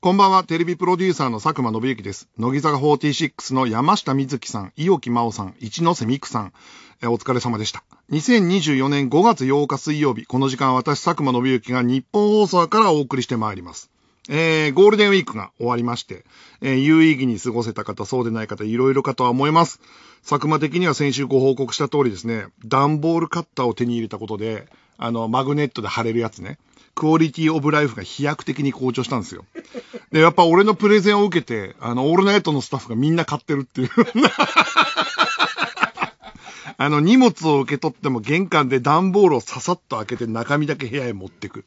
こんばんは、テレビプロデューサーの佐久間信之です。乃木坂46の山下美月さん、伊沖真央さん、一ノ瀬美久さん、えお疲れ様でした。2024年5月8日水曜日、この時間私、佐久間信之が日本放送からお送りしてまいります。えー、ゴールデンウィークが終わりまして、えー、有意義に過ごせた方、そうでない方、いろいろかとは思います。佐久間的には先週ご報告した通りですね、段ボールカッターを手に入れたことで、あの、マグネットで貼れるやつね。クオリティオブライフが飛躍的に向上したんですよ。で、やっぱ俺のプレゼンを受けて、あの、オールナイトのスタッフがみんな買ってるっていう あの、荷物を受け取っても玄関で段ボールをささっと開けて中身だけ部屋へ持ってく。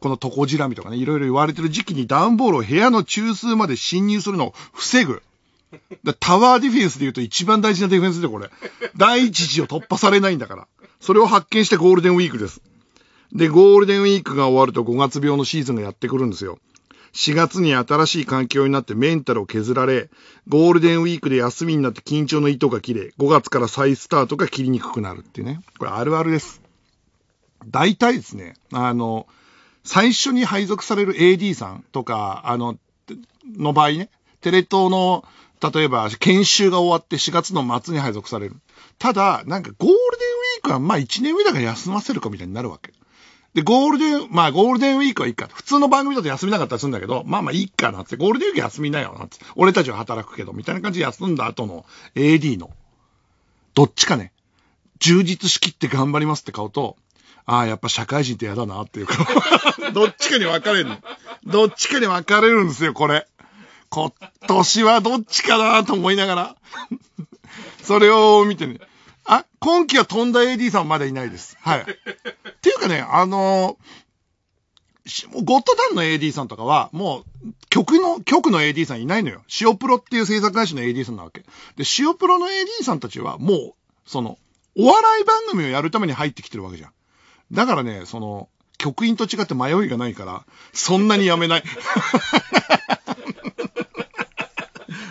このトコジラミとかね、いろいろ言われてる時期に段ボールを部屋の中枢まで侵入するのを防ぐ。タワーディフェンスで言うと一番大事なディフェンスでこれ。第一次を突破されないんだから。それを発見してゴールデンウィークです。で、ゴールデンウィークが終わると5月病のシーズンがやってくるんですよ。4月に新しい環境になってメンタルを削られ、ゴールデンウィークで休みになって緊張の糸が切れ、5月から再スタートが切りにくくなるっていうね。これあるあるです。大体ですね、あの、最初に配属される AD さんとか、あの、の場合ね、テレ東の、例えば研修が終わって4月の末に配属される。ただ、なんかゴールデンウィークはまあ1年目だから休ませるかみたいになるわけ。で、ゴールデン、まあゴールデンウィークはいいか。普通の番組だと休みなかったりするんだけど、まあまあいいかなって、ゴールデンウィーク休みなよなって、俺たちは働くけど、みたいな感じで休んだ後の AD の、どっちかね、充実しきって頑張りますって顔と、ああ、やっぱ社会人って嫌だなっていうか、どっちかに分かれるの。どっちかに分かれるんですよ、これ。今年はどっちかなと思いながら。それを見てね、あ、今季は飛んだ AD さんまだいないです。はい。っていうかね、あのー、ゴッドタンの AD さんとかは、もう、曲の、曲の AD さんいないのよ。塩プロっていう制作会社の AD さんなわけ。で、塩プロの AD さんたちは、もう、その、お笑い番組をやるために入ってきてるわけじゃん。だからね、その、局員と違って迷いがないから、そんなにやめない。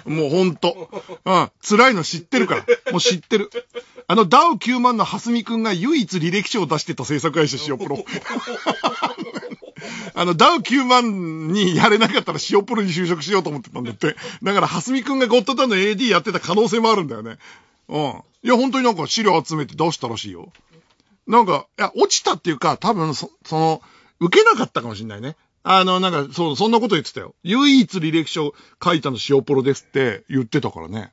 もうほんと。うん。辛いの知ってるから。もう知ってる。あの、ダウ9万の蓮見くんが唯一履歴書を出してた制作会社、塩プロ。あの、ダウ9万にやれなかったら塩プロに就職しようと思ってたんだって。だから、蓮見くんがゴッドタンの AD やってた可能性もあるんだよね。うん。いや、本当になんか資料集めて出したらしいよ。なんか、いや、落ちたっていうか、多分そ、その、受けなかったかもしれないね。あの、なんか、そう、そんなこと言ってたよ。唯一履歴書書いたの塩ポロですって言ってたからね。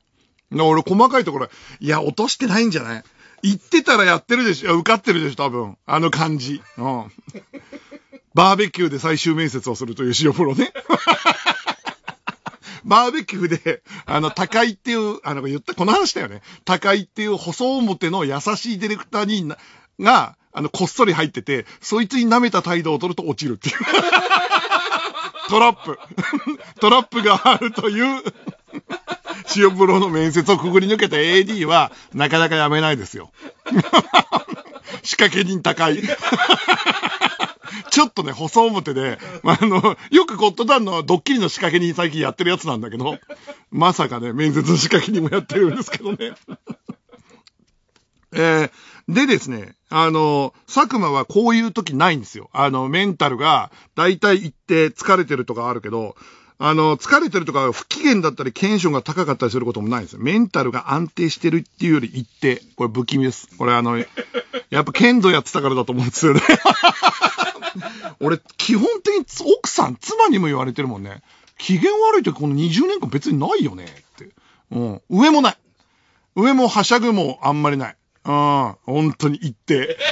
俺、細かいところ、いや、落としてないんじゃない言ってたらやってるでしょ。受かってるでしょ、多分。あの感じ。うん。バーベキューで最終面接をするという塩ポロね。バーベキューで、あの、高井っていう、あの、言った、この話だよね。高井っていう細表の優しいディレクターに、が、あの、こっそり入ってて、そいつに舐めた態度を取ると落ちるっていう。トラップ。トラップがあるという、塩風呂の面接をくぐり抜けた AD は、なかなかやめないですよ。仕掛け人高い。ちょっとね、細表で、あの、よくゴッドタンのドッキリの仕掛け人最近やってるやつなんだけど、まさかね、面接の仕掛け人もやってるんですけどね。えー、でですね、あの、佐久間はこういう時ないんですよ。あの、メンタルが、だいたい一定疲れてるとかあるけど、あの、疲れてるとか不機嫌だったり、テンションが高かったりすることもないんですよ。メンタルが安定してるっていうより一定。これ不気味です。これあの、やっぱ剣道やってたからだと思うんですよね。俺、基本的に奥さん、妻にも言われてるもんね。機嫌悪いってこの20年間別にないよねって。うん。上もない。上もはしゃぐもあんまりない。うん、本当に言って。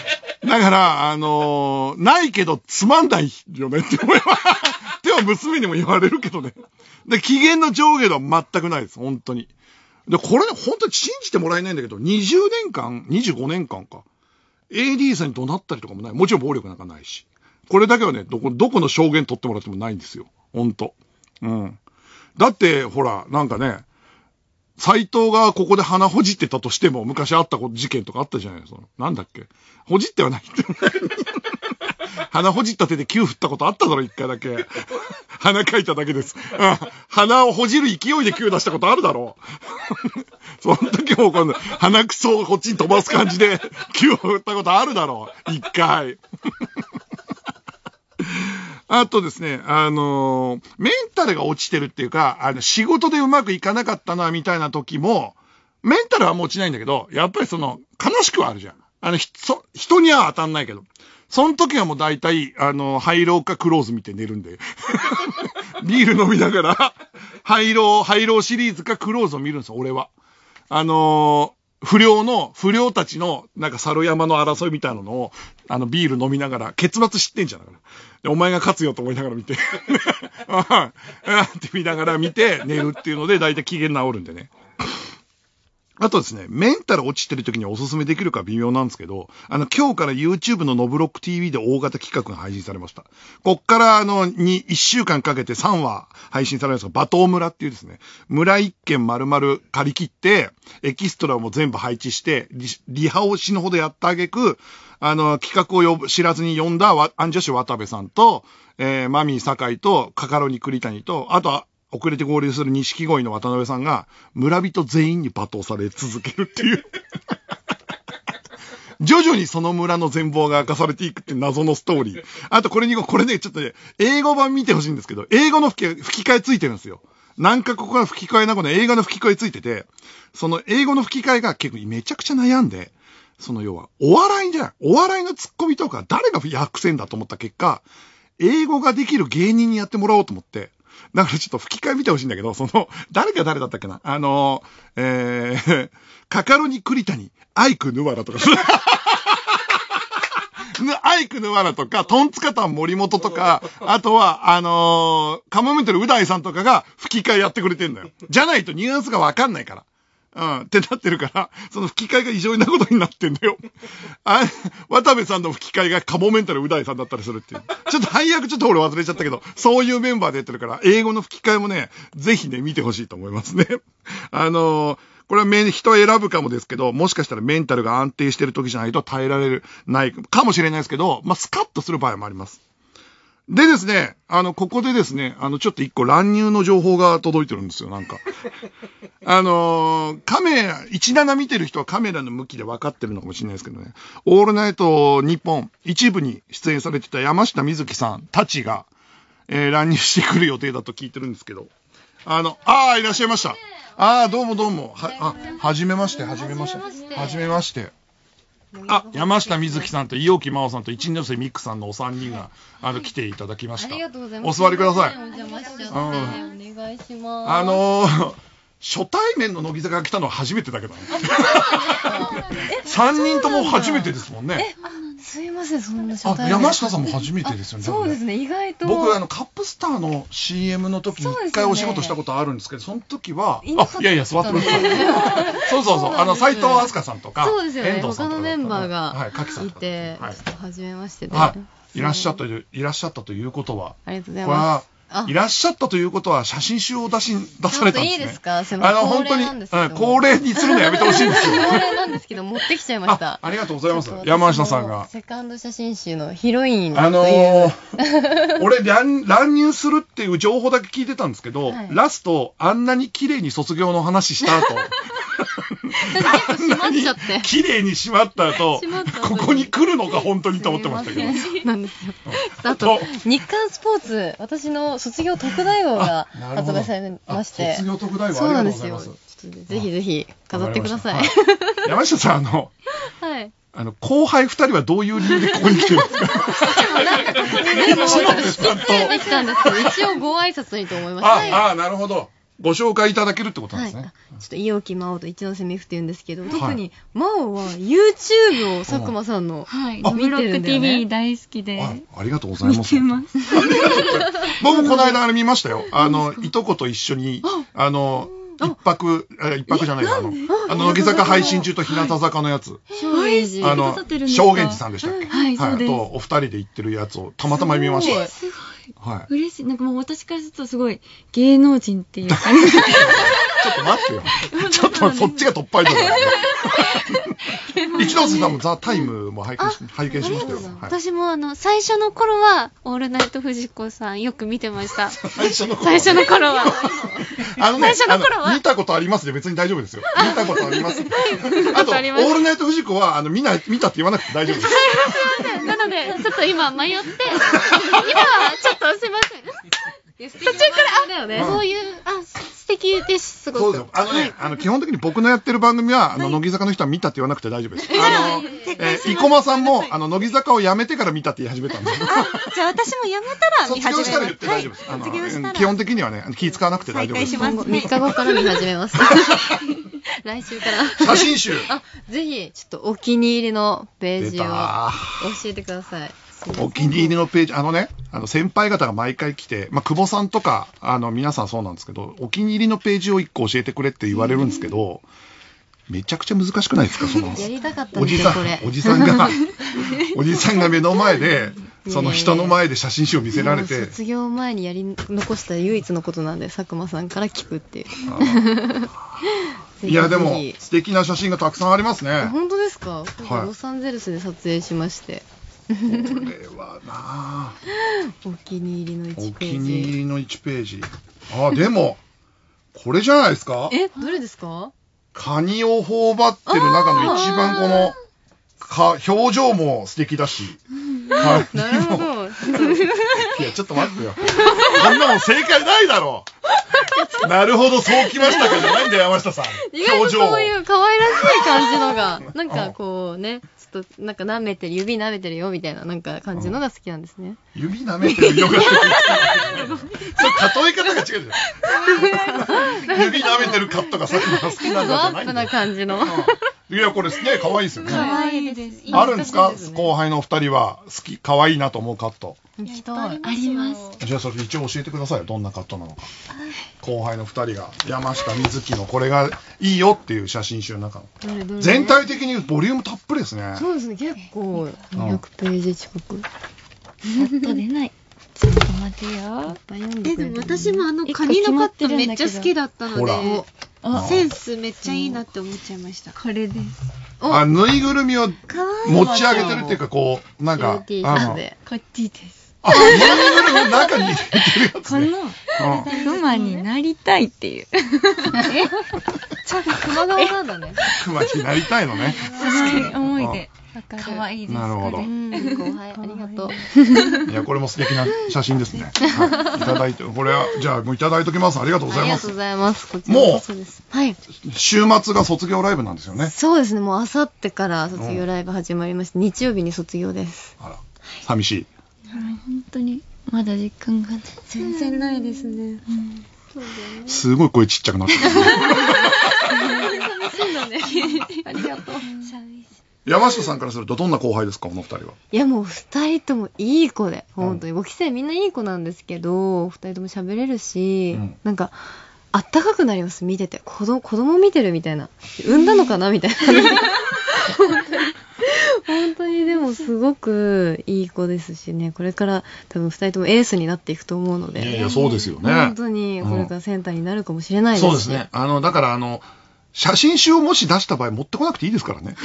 だから、あのー、ないけどつまんないよねって思えば、手は娘にも言われるけどね。で、機嫌の上下度は全くないです、本当に。で、これね、本当に信じてもらえないんだけど、20年間、25年間か。AD さんに怒鳴ったりとかもない。もちろん暴力なんかないし。これだけはね、どこ、どこの証言取ってもらってもないんですよ。ほんと。うん。だって、ほら、なんかね、斎藤がここで鼻ほじってたとしても、昔あったこと、事件とかあったじゃないですか。なんだっけほじってはない。鼻ほじった手で球振ったことあっただろ、一回だけ。鼻かいただけです。鼻をほじる勢いで球出したことあるだろう。その時もこの鼻くそをこっちに飛ばす感じで球を振ったことあるだろう。一回。あとですね、あのー、メンタルが落ちてるっていうか、あの、仕事でうまくいかなかったな、みたいな時も、メンタルはもう落ちないんだけど、やっぱりその、悲しくはあるじゃん。あの、そ、人には当たんないけど。その時はもう大体、あの、廃炉かクローズ見て寝るんで。ビール飲みながら、廃炉、廃炉シリーズかクローズを見るんですよ、俺は。あのー、不良の、不良たちの、なんか猿山の争いみたいなのを、あの、ビール飲みながら、結末知ってんじゃなかな。お前が勝つよと思いながら見てあ あ、って見ながら見て、寝るっていうので、大体機嫌治るんでね。あとですね、メンタル落ちてる時におすすめできるか微妙なんですけど、あの、今日から YouTube のノブロック TV で大型企画が配信されました。こっからあの、に、1週間かけて3話配信されるんですが、ト頭村っていうですね、村1軒丸々借り切って、エキストラも全部配置してリ、リハを死ぬほどやったあげく、あの、企画を呼ぶ知らずに呼んだアンジャッシュ渡部さんと、えー、マミー酒井と、カカロニ栗谷と、あとは、遅れて合流する錦鯉の渡辺さんが、村人全員に罵倒され続けるっていう 徐々にその村の全貌が明かされていくって謎のストーリー。あとこれに、これね、ちょっとね、英語版見てほしいんですけど、英語の吹き吹き替えついてるんですよ。なんかここは吹き替えなこの映画の吹き替えついてて、その英語の吹き替えが結構めちゃくちゃ悩んで、その要は、お笑いじゃない、お笑いのツッコミとか誰が役せんだと思った結果、英語ができる芸人にやってもらおうと思って、だからちょっと吹き替え見てほしいんだけど、その、誰が誰だったっけなあの、えー、カカロニ栗谷、アイクヌワラとか、アイクヌワラとか、トンツカタン森本とか、あとは、あのー、カモメントルウダイさんとかが吹き替えやってくれてんのよ。じゃないとニュアンスがわかんないから。うん、ってなってるから、その吹き替えが異常なことになってんだよ。あ、渡部さんの吹き替えがカモメンタルう大さんだったりするっていう。ちょっと配役ちょっと俺忘れちゃったけど、そういうメンバーでやってるから、英語の吹き替えもね、ぜひね、見てほしいと思いますね。あのー、これは人人選ぶかもですけど、もしかしたらメンタルが安定してる時じゃないと耐えられる、ない、かもしれないですけど、まあ、スカッとする場合もあります。でですね、あの、ここでですね、あの、ちょっと一個乱入の情報が届いてるんですよ、なんか。あのー、カメラ、17見てる人はカメラの向きで分かってるのかもしれないですけどね、オールナイト日本一部に出演されてた山下美月さんたちが、えー、乱入してくる予定だと聞いてるんですけど、あの、ああ、いらっしゃいました。ああ、どうもどうも。は、あ、はじめまして、はじめまして。はじめまして。あ、山下美月さんと伊予木真央さんと一ノ瀬美久さんのお三人が、あの、来ていただきました。ありがとうございます。お座りください。お邪魔しちゃって、うん、お願いします。あのー初対面の乃木坂が来たのは初めてだけどね。3 人とも初めてですもんね。すいません、そんな初対面。山下さんも初めてですよね。そうですね、意外と。僕、あの、カップスターの CM の時に一回お仕事したことあるんですけど、その時は、あ、いやいや、座ってました。い。そうそうそう、あの、斎藤飛鳥さんとか、そうですよね、他のメンバーがいて、ちょっと初めましてで。いらっしゃった、いらっしゃったということは。ありがとうございます。いらっしゃったということは写真集を出し出されたんですね。いいですかすあの本当に、うん、恒例にするのやめてほしいんですよ。恒例なんですけど持ってきちゃいました。ありがとうございます。山下さんが。セカンド写真集のヒロインあのー、俺乱乱入するっていう情報だけ聞いてたんですけど、はい、ラストあんなに綺麗に卒業の話した後。私結構閉まっちゃって綺麗に閉まった後ここに来るのか本当にと思ってましたけどなんですよあ と日刊スポーツ私の卒業特大号が発売されまして卒業特大号そうなんですよぜひぜひ飾ってください、山下さんあの、はい、あの、後輩二人はどういう理由でここに来てるんですか一応ご挨拶にと思いました。あ、あ、なるほど。ご紹介いただけるってことなんですね。はい、ちょっとおきまおと一ノ瀬美ふって言うんですけど、はい、特に真央は YouTube を佐久間さんの、はい、見てるん TV 大好きであ。ありがとうございます。ます僕この間あれ見ましたよ。あの、いとこと一緒に、あの、一泊、一泊じゃないあの、あの、乃木坂配信中と日向坂のやつ。あの、正源寺さんでしたっけはい、と、お二人で行ってるやつをたまたま見ました。い。はい。嬉しい。なんかもう私からするとすごい芸能人っていう感じ。ちょっと待ってよ。ちょっとそっちが突破りだよ。一ノ瀬さんもザ・タイムも拝見し拝見しましたよ。私もあの、最初の頃は、オールナイト藤子さんよく見てました。最初の頃は。あのね、最初の頃は。見たことありますね。別に大丈夫ですよ。見たことあります。あと、オールナイト藤子は、あの、見ない、見たって言わなくて大丈夫です。すみません。なので、ちょっと今迷って、今はちょっとすいません。途中から、あ、そういう、あ、素敵です、すごく。そうですよ。あのね、あの、基本的に僕のやってる番組は、あの、乃木坂の人は見たって言わなくて大丈夫です。あの、えー、生駒さんも、あの、乃木坂を辞めてから見たって言い始めたんで。じゃあ私もやめたら見卒業したら言って大丈夫です。あの基本的にはね、気使わなくて大丈夫ですし。3日後から見始めます。来週から。写真集。あ、ぜひ、ちょっとお気に入りのページ出を教えてください。お気に入りのページ、あのね、あの先輩方が毎回来て、まあ、久保さんとか、あの皆さんそうなんですけど、お気に入りのページを1個教えてくれって言われるんですけど、めちゃくちゃ難しくないですか、その、やりたかったおじさん、おじさんが、おじさんが目の前で、その人の前で写真集を見せられて。卒業前にやり残した唯一のことなんで、佐久間さんから聞くっていう。いやでも素敵な写真がたくさんありますね。本当ですか。はい、ロサンゼルスで撮影しまして。これはなお気に入りの1ページお気に入りの1ページあでもこれじゃないですかえどれですかカニを頬張ってる中の一番このか表情も素敵だし、カニもいやちょっと待ってよこんなもん正解ないだろうなるほどそうきましたかじゃないんだよ山下さん表情そういう可愛らしい感じのがなんかこうね、となんか舐めてる指舐めてるよみたいななんか感じのが好きなんですね、指舐めてるヨガ。そう例え方が違うじゃん。指舐めてるカットがさっきの好きなんだアップな感じの。いや、これすげえ可愛いですよね。可愛いです。あるんですか後輩のお二人は、好き、可愛いなと思うカット。きと、あります。じゃあ、それ一応教えてくださいどんなカットなのか。後輩の二人が、山下美月のこれがいいよっていう写真集の中の。全体的にボリュームたっぷりですね。そうですね、結構、2 0ページ近く。と出ない。ちょっと待てよ。え、でも私もあのカニのカットめっちゃ好きだったので、センスめっちゃいいなって思っちゃいました。これです。あ、ぬいぐるみを持ち上げてるっていうか、こう、なんか。あこっちです。あ、ぬいぐるみの中に入れてるやつ、ね。この、熊になりたいっていう。えちゃんと熊顔なんだね。熊 になりたいのね。確かに、思いで。可愛いです。なるほど。後輩ありがとう。いやこれも素敵な写真ですね。はい、いただいてこれはじゃあもういただいておきます。ありがとうございます。ありがとうございます。こちらもそうです。はい。週末が卒業ライブなんですよね。そうですね。もうあさってから卒業ライブ始まりまして、日曜日に卒業です。あら、寂しい。はい、本当にまだ実感が全然ないですね。うんすごい声ちっちゃくなってる。寂しいのね。ありがとう。寂しい。山下さんからするとどんな後輩ですかこの二人はいやもう2人ともいい子で本当に、うん、5期みんないい子なんですけど2人とも喋れるし、うん、なんかあったかくなります見てて子供子供見てるみたいな産んだのかなみたいな 本当に本当にでもすごくいい子ですしねこれから多分2人ともエースになっていくと思うのでいやそうですよね本当にこれからセンターになるかもしれないです、ねうん、そうですねあのだからあの写真集をもし出した場合持ってこなくていいですからね。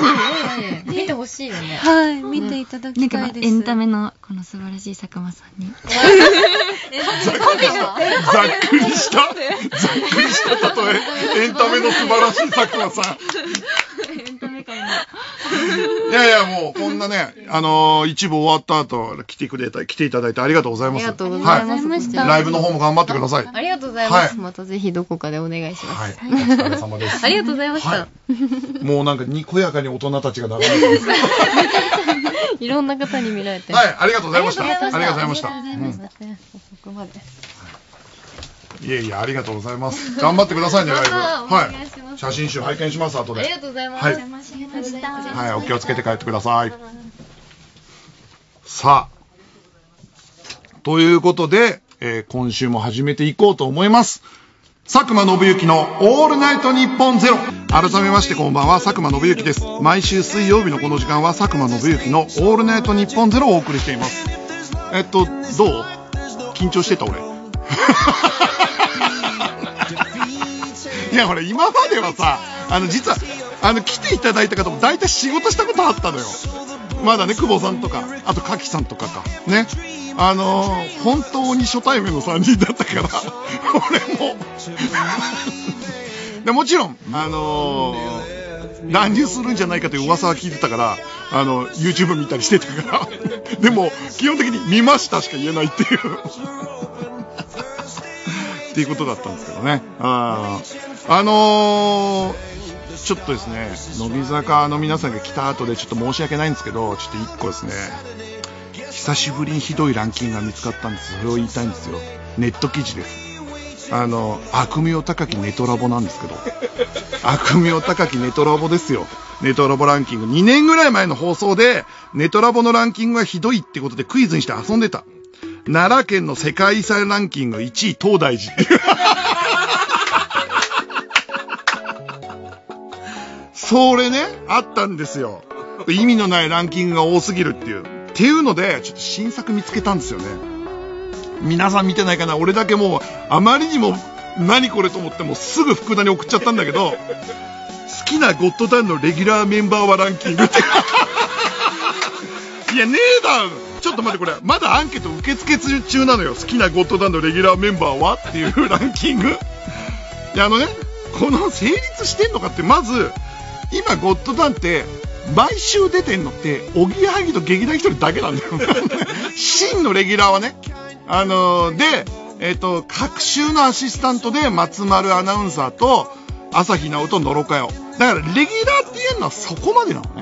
見てほしいよね。はい、見ていただきたいです。エンタメのこの素晴らしい佐久間さんに。ざっくりした。ざっくりした。ざっくりした例え。エンタメの素晴らしい佐久間さん。いやいや、もう、こんなね、あのー、一部終わった後、来てくれた、来ていただいてありがとうございます。ありがとうございました。はい、ライブの方も頑張ってください。ありがとうございます。はい、またぜひどこかでお願いします。はい、お疲れ様です。ありがとうございました。はい、もうなんか、にこやかに大人たちが流れてます。いろんな方に見られて。はい、ありがとうございました。ありがとうございました。ここまで。いやいや、ありがとうございます。頑張ってくださいね、ライブ。はい。写真集拝見します、後で。ありがとうございます。はい、はい、お気をつけて帰ってください。さあ。ということで、えー、今週も始めていこうと思います。佐久間信之のオールナイトニッポンゼロ。改めましてこんばんは、佐久間信之です。毎週水曜日のこの時間は佐久間信之のオールナイトニッポンゼロをお送りしています。えっと、どう緊張してた俺。やほ今まではさあの実はあの来ていただいた方も大体仕事したことあったのよまだね久保さんとかあと柿さんとかかねあのー、本当に初対面の3人だったから 俺もでもちろんあのー、乱入するんじゃないかという噂は聞いてたからあの YouTube 見たりしてたからでも基本的に見ましたしか言えないっていうっていうことだったんですけどね。ああのー、ちょっとですね、乃木坂の皆さんが来た後でちょっと申し訳ないんですけど、ちょっと1個ですね、久しぶりにひどいランキングが見つかったんです。それを言いたいんですよ。ネット記事です。あの、悪名高きネトラボなんですけど、悪名高きネトラボですよ。ネトラボランキング。2年ぐらい前の放送で、ネトラボのランキングがひどいってことでクイズにして遊んでた。奈良県の世界遺産ランキング1位、東大寺。それね、あったんですよ。意味のないランキングが多すぎるっていう。っていうので、ちょっと新作見つけたんですよね。皆さん見てないかな俺だけもう、あまりにも、何これと思ってもすぐ福田に送っちゃったんだけど、好きなゴッドタンのレギュラーメンバーはランキングって。いや、ねえだろちょっと待ってこれまだアンケート受付中なのよ好きなゴッドダンのレギュラーメンバーはっていうランキングいやあのねこの成立してんのかってまず今ゴッドダンって毎週出てんのっておぎやはぎと劇団一人だけなんだよ真のレギュラーはねあのー、でえっ、ー、と各週のアシスタントで松丸アナウンサーと朝日奈央と野呂佳代だからレギュラーってえうのはそこまでなの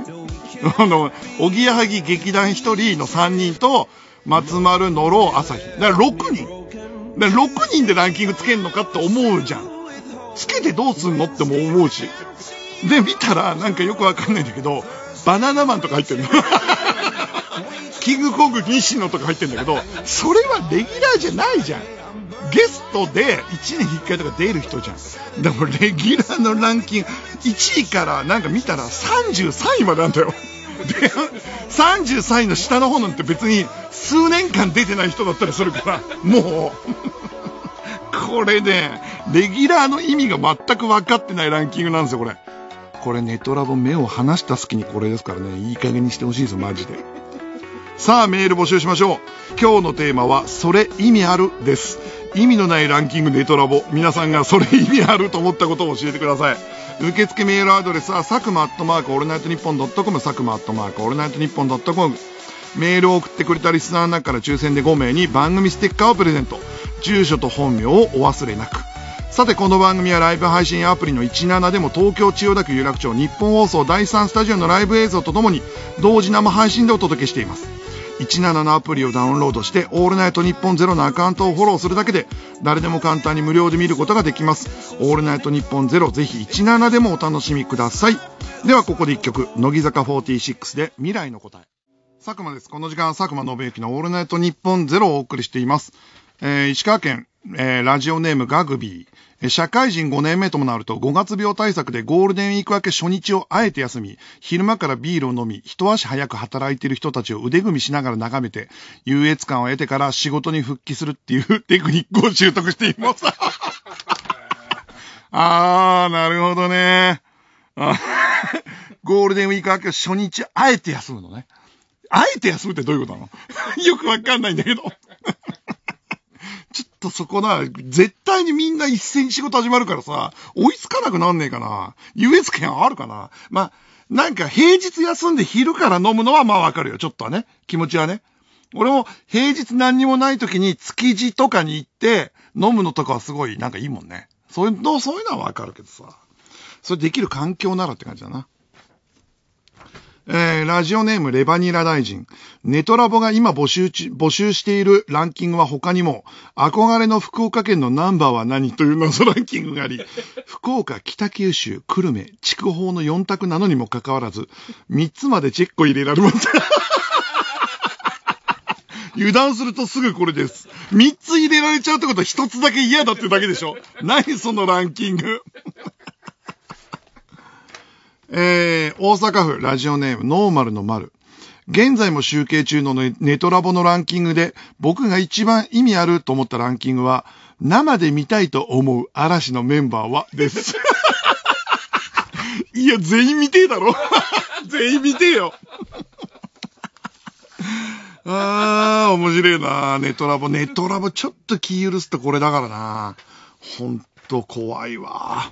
あの、おぎやはぎ劇団1人の3人と、松丸、野呂、朝日。だから6人。だから6人でランキングつけんのかって思うじゃん。つけてどうすんのっても思うし。で、見たら、なんかよくわかんないんだけど、バナナマンとか入ってるの。キングコング西野とか入ってるんだけど、それはレギュラーじゃないじゃん。ゲストで1年1回とか出る人じゃん。でもレギュラーのランキング、1位からなんか見たら33位までなんだよ。3 3位の下の方なんて別に数年間出てない人だったりするからもうこれねレギュラーの意味が全く分かってないランキングなんですよこれこれネトラボ目を離した隙にこれですからねいい加減にしてほしいですマジでさあメール募集しましょう今日のテーマは「それ意味ある」です意味のないランキングネトラボ皆さんがそれ意味あると思ったことを教えてください受付メールアドレスは佐久マアットマークオールナイトニッポンドットコム佐久マアットマークオールナイトニッポンドットコムメールを送ってくれたリスナーの中から抽選で5名に番組ステッカーをプレゼント住所と本名をお忘れなくさてこの番組はライブ配信アプリの17でも東京千代田区有楽町日本放送第3スタジオのライブ映像とともに同時生配信でお届けしています17のアプリをダウンロードして、オールナイトニッポンゼロのアカウントをフォローするだけで、誰でも簡単に無料で見ることができます。オールナイトニッポンゼロ、ぜひ17でもお楽しみください。では、ここで一曲、乃木坂46で未来の答え。佐久間です。この時間、佐久間信之のオールナイトニッポンゼロをお送りしています。えー、石川県、えー、ラジオネームガグビー。社会人5年目ともなると5月病対策でゴールデンウィーク明け初日をあえて休み、昼間からビールを飲み、一足早く働いている人たちを腕組みしながら眺めて、優越感を得てから仕事に復帰するっていう テクニックを習得しています。あー、なるほどね。ゴールデンウィーク明け初日あえて休むのね。あえて休むってどういうことなの よくわかんないんだけどとそこな、絶対にみんな一斉に仕事始まるからさ、追いつかなくなんねえかな。US があるかな。まあ、なんか平日休んで昼から飲むのはまあわかるよ。ちょっとはね。気持ちはね。俺も平日何にもない時に築地とかに行って飲むのとかはすごいなんかいいもんね。そういうの、そういうのはわかるけどさ。それできる環境ならって感じだな。えー、ラジオネームレバニラ大臣。ネトラボが今募集募集しているランキングは他にも、憧れの福岡県のナンバーは何という謎ランキングがあり、福岡、北九州、久留米、筑豊の4択なのにもかかわらず、3つまでチェック入れられました。油断するとすぐこれです。3つ入れられちゃうってことは1つだけ嫌だってだけでしょ。何そのランキング。えー、大阪府ラジオネームノーマルの丸。現在も集計中のネトラボのランキングで僕が一番意味あると思ったランキングは生で見たいと思う嵐のメンバーはです。いや、全員見てえだろ 全員見てえよああ、面白いなネトラボ。ネトラボちょっと気許すとこれだからな。ほんと怖いわ。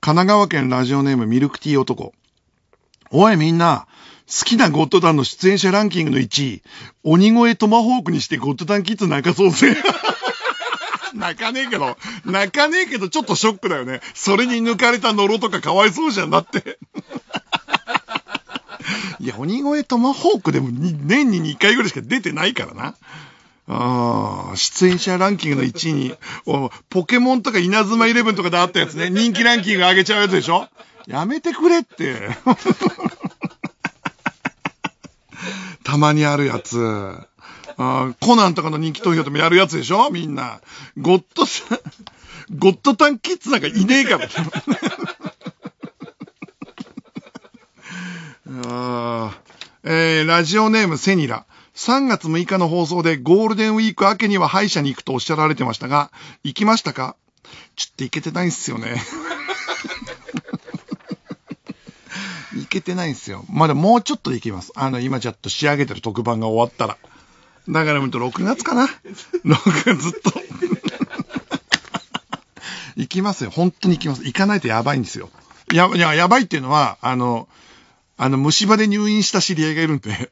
神奈川県ラジオネームミルクティー男。おいみんな、好きなゴッドタンの出演者ランキングの1位、鬼越トマホークにしてゴッドタンキッズ泣かそうぜ。泣かねえけど、泣かねえけどちょっとショックだよね。それに抜かれたノロとかかわいそうじゃんだって。いや、鬼越トマホークでも年に2回ぐらいしか出てないからな。ああ、出演者ランキングの1位に、ポケモンとか稲妻イレブンとかであったやつね。人気ランキング上げちゃうやつでしょやめてくれって。たまにあるやつ。あコナンとかの人気投票でもやるやつでしょみんな。ゴッドさ、ゴッドタンキッズなんかいねえから。あえー、ラジオネームセニラ。3月6日の放送でゴールデンウィーク明けには歯医者に行くとおっしゃられてましたが、行きましたかちょっと行けてないんですよね。行けてないんですよ。まだもうちょっとで行きます。あの、今ちょっと仕上げてる特番が終わったら。だからると6月かな ?6 月ずっと。行きますよ。本当に行きます。行かないとやばいんですよ。や、や、やばいっていうのは、あの、あの、虫歯で入院した知り合いがいるんで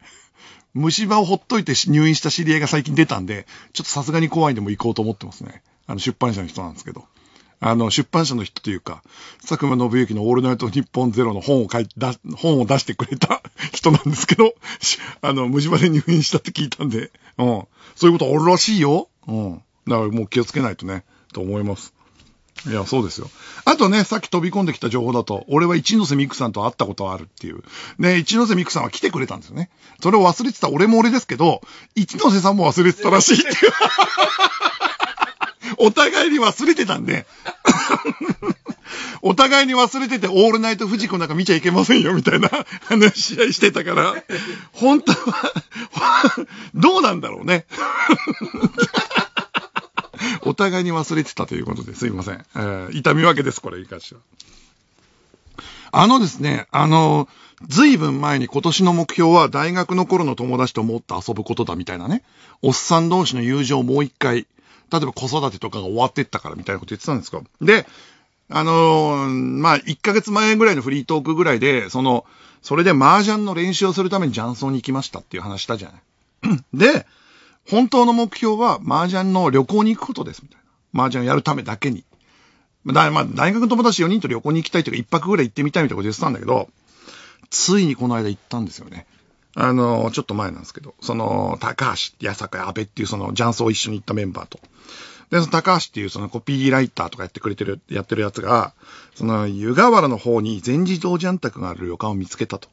虫歯をほっといて入院した知り合いが最近出たんで、ちょっとさすがに怖いんでも行こうと思ってますね。あの、出版社の人なんですけど。あの、出版社の人というか、佐久間信之のオールナイト日本ゼロの本を書いだ、本を出してくれた 人なんですけど、あの、虫歯で入院したって聞いたんで、うん。そういうことあるらしいよ。うん。だからもう気をつけないとね、と思います。いや、そうですよ。あとね、さっき飛び込んできた情報だと、俺は一ノ瀬美空さんと会ったことあるっていう。ね、一ノ瀬美空さんは来てくれたんですよね。それを忘れてた俺も俺ですけど、一ノ瀬さんも忘れてたらしいっていう。お互いに忘れてたんで お互いに忘れてて、オールナイト富士子なんか見ちゃいけませんよ、みたいな 話し合いしてたから、本当はどうなんだろうね お互いに忘れてたということですいません。えー、痛み分けです、これいかしては。あのですね、あの、ずいぶん前に今年の目標は大学の頃の友達ともっと遊ぶことだみたいなね。おっさん同士の友情をもう一回、例えば子育てとかが終わってったからみたいなこと言ってたんですか。で、あのー、まあ、1ヶ月前ぐらいのフリートークぐらいで、その、それで麻雀の練習をするために雀荘に行きましたっていう話したじゃない。で、本当の目標は麻雀の旅行に行くことです、みたいな。麻雀をやるためだけに。だまあ、大学の友達4人と旅行に行きたいというか、1泊ぐらい行ってみたいみたいなこと言ってたんだけど、ついにこの間行ったんですよね。あの、ちょっと前なんですけど、その、高橋、八坂、安部っていうその、ジャンスを一緒に行ったメンバーと。で、その高橋っていうそのコピーライターとかやってくれてる、やってるやつが、その湯河原の方に全自動ジャン宅がある旅館を見つけたと。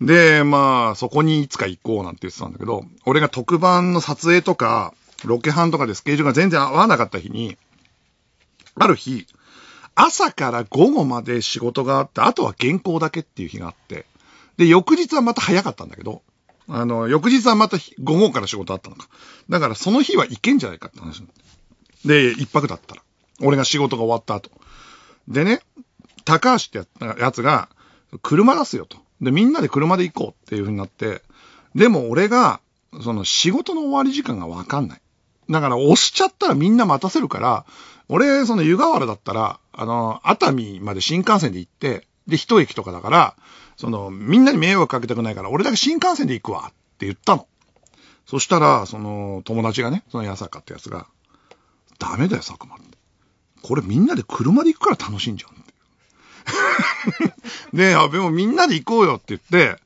で、まあ、そこにいつか行こうなんて言ってたんだけど、俺が特番の撮影とか、ロケ班とかでスケジュールが全然合わなかった日に、ある日、朝から午後まで仕事があって、あとは原稿だけっていう日があって、で、翌日はまた早かったんだけど、あの、翌日はまた午後から仕事あったのか。だからその日は行けんじゃないかって話。で、一泊だったら。俺が仕事が終わった後。でね、高橋ってやつが、車出すよと。で、みんなで車で行こうっていう風になって、でも俺が、その仕事の終わり時間がわかんない。だから押しちゃったらみんな待たせるから、俺、その湯河原だったら、あの、熱海まで新幹線で行って、で、一駅とかだから、その、みんなに迷惑かけたくないから、俺だけ新幹線で行くわって言ったの。そしたら、その、友達がね、その八坂ってやつが、ダメだよ、佐久間って。これみんなで車で行くから楽しいんじゃん。え、あ、でもみんなで行こうよって言って、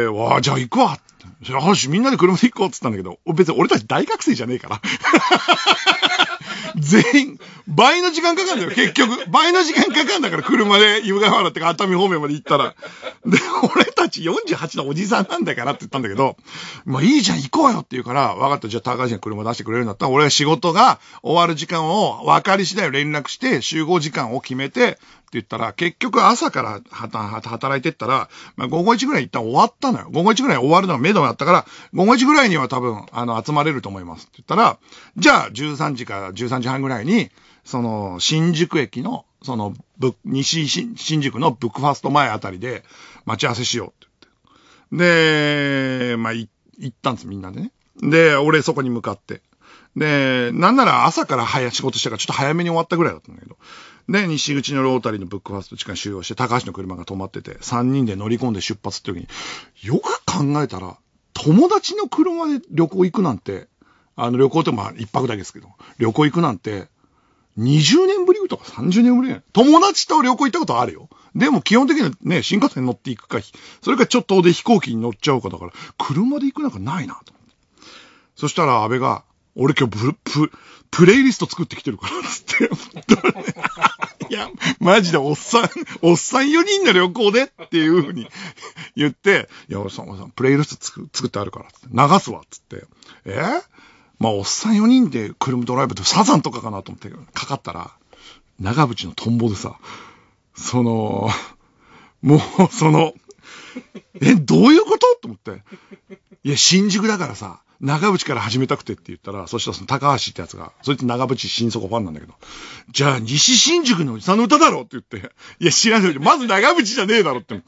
で、わあ、じゃあ行くわって。よし、みんなで車で行こうって言ったんだけど、別に俺たち大学生じゃねえから。全員、倍の時間かかるんだよ、結局。倍の時間かかるんだから、車で湯河原ってか熱海方面まで行ったら。で、俺たち48のおじさんなんだからって言ったんだけど、まあいいじゃん、行こうよって言うから、分かった、じゃあ高橋が車出してくれるんだったら、俺は仕事が終わる時間を分かり次第連絡して、集合時間を決めて、って言ったら、結局朝から働いてったら、まあ、午後1ぐらい一旦終わったのよ。午後1ぐらい終わるのが目処あったから、午後1ぐらいには多分、あの、集まれると思いますって言ったら、じゃあ13時から13時半ぐらいに、その、新宿駅の、その、西新宿のブックファースト前あたりで待ち合わせしようって言って。で、まあ、行ったんです、みんなでね。で、俺そこに向かって。で、なんなら朝から早仕事したからちょっと早めに終わったぐらいだったんだけど。で、西口のロータリーのブックファースト地下に収容して、高橋の車が止まってて、3人で乗り込んで出発って時に、よく考えたら、友達の車で旅行行くなんて、あの旅行ってまあ一泊だけですけど、旅行行くなんて、20年ぶりとか30年ぶり友達と旅行行ったことあるよ。でも基本的にはね、新幹線乗っていくか、それかちょっとで飛行機に乗っちゃうかだから、車で行くなんかないなと思って。そしたら安倍が、俺今日ブプ、プレイリスト作ってきてるから、つって。いや、マジでおっさん、おっさん4人の旅行でっていうふうに 言って、いや、俺さん、俺さん、プレイリスト作作ってあるから、流すわ、つって。えまあ、おっさん4人で車ドライブでサザンとかかなと思って、かかったら、長渕のトンボでさ、その、もう、その、え、どういうことと思って。いや、新宿だからさ、長渕から始めたくてって言ったら、そしたらその高橋ってやつが、そいつ長渕新底ファンなんだけど、じゃあ西新宿のおじさんの歌だろって言って、いや知らないまず長渕じゃねえだろって。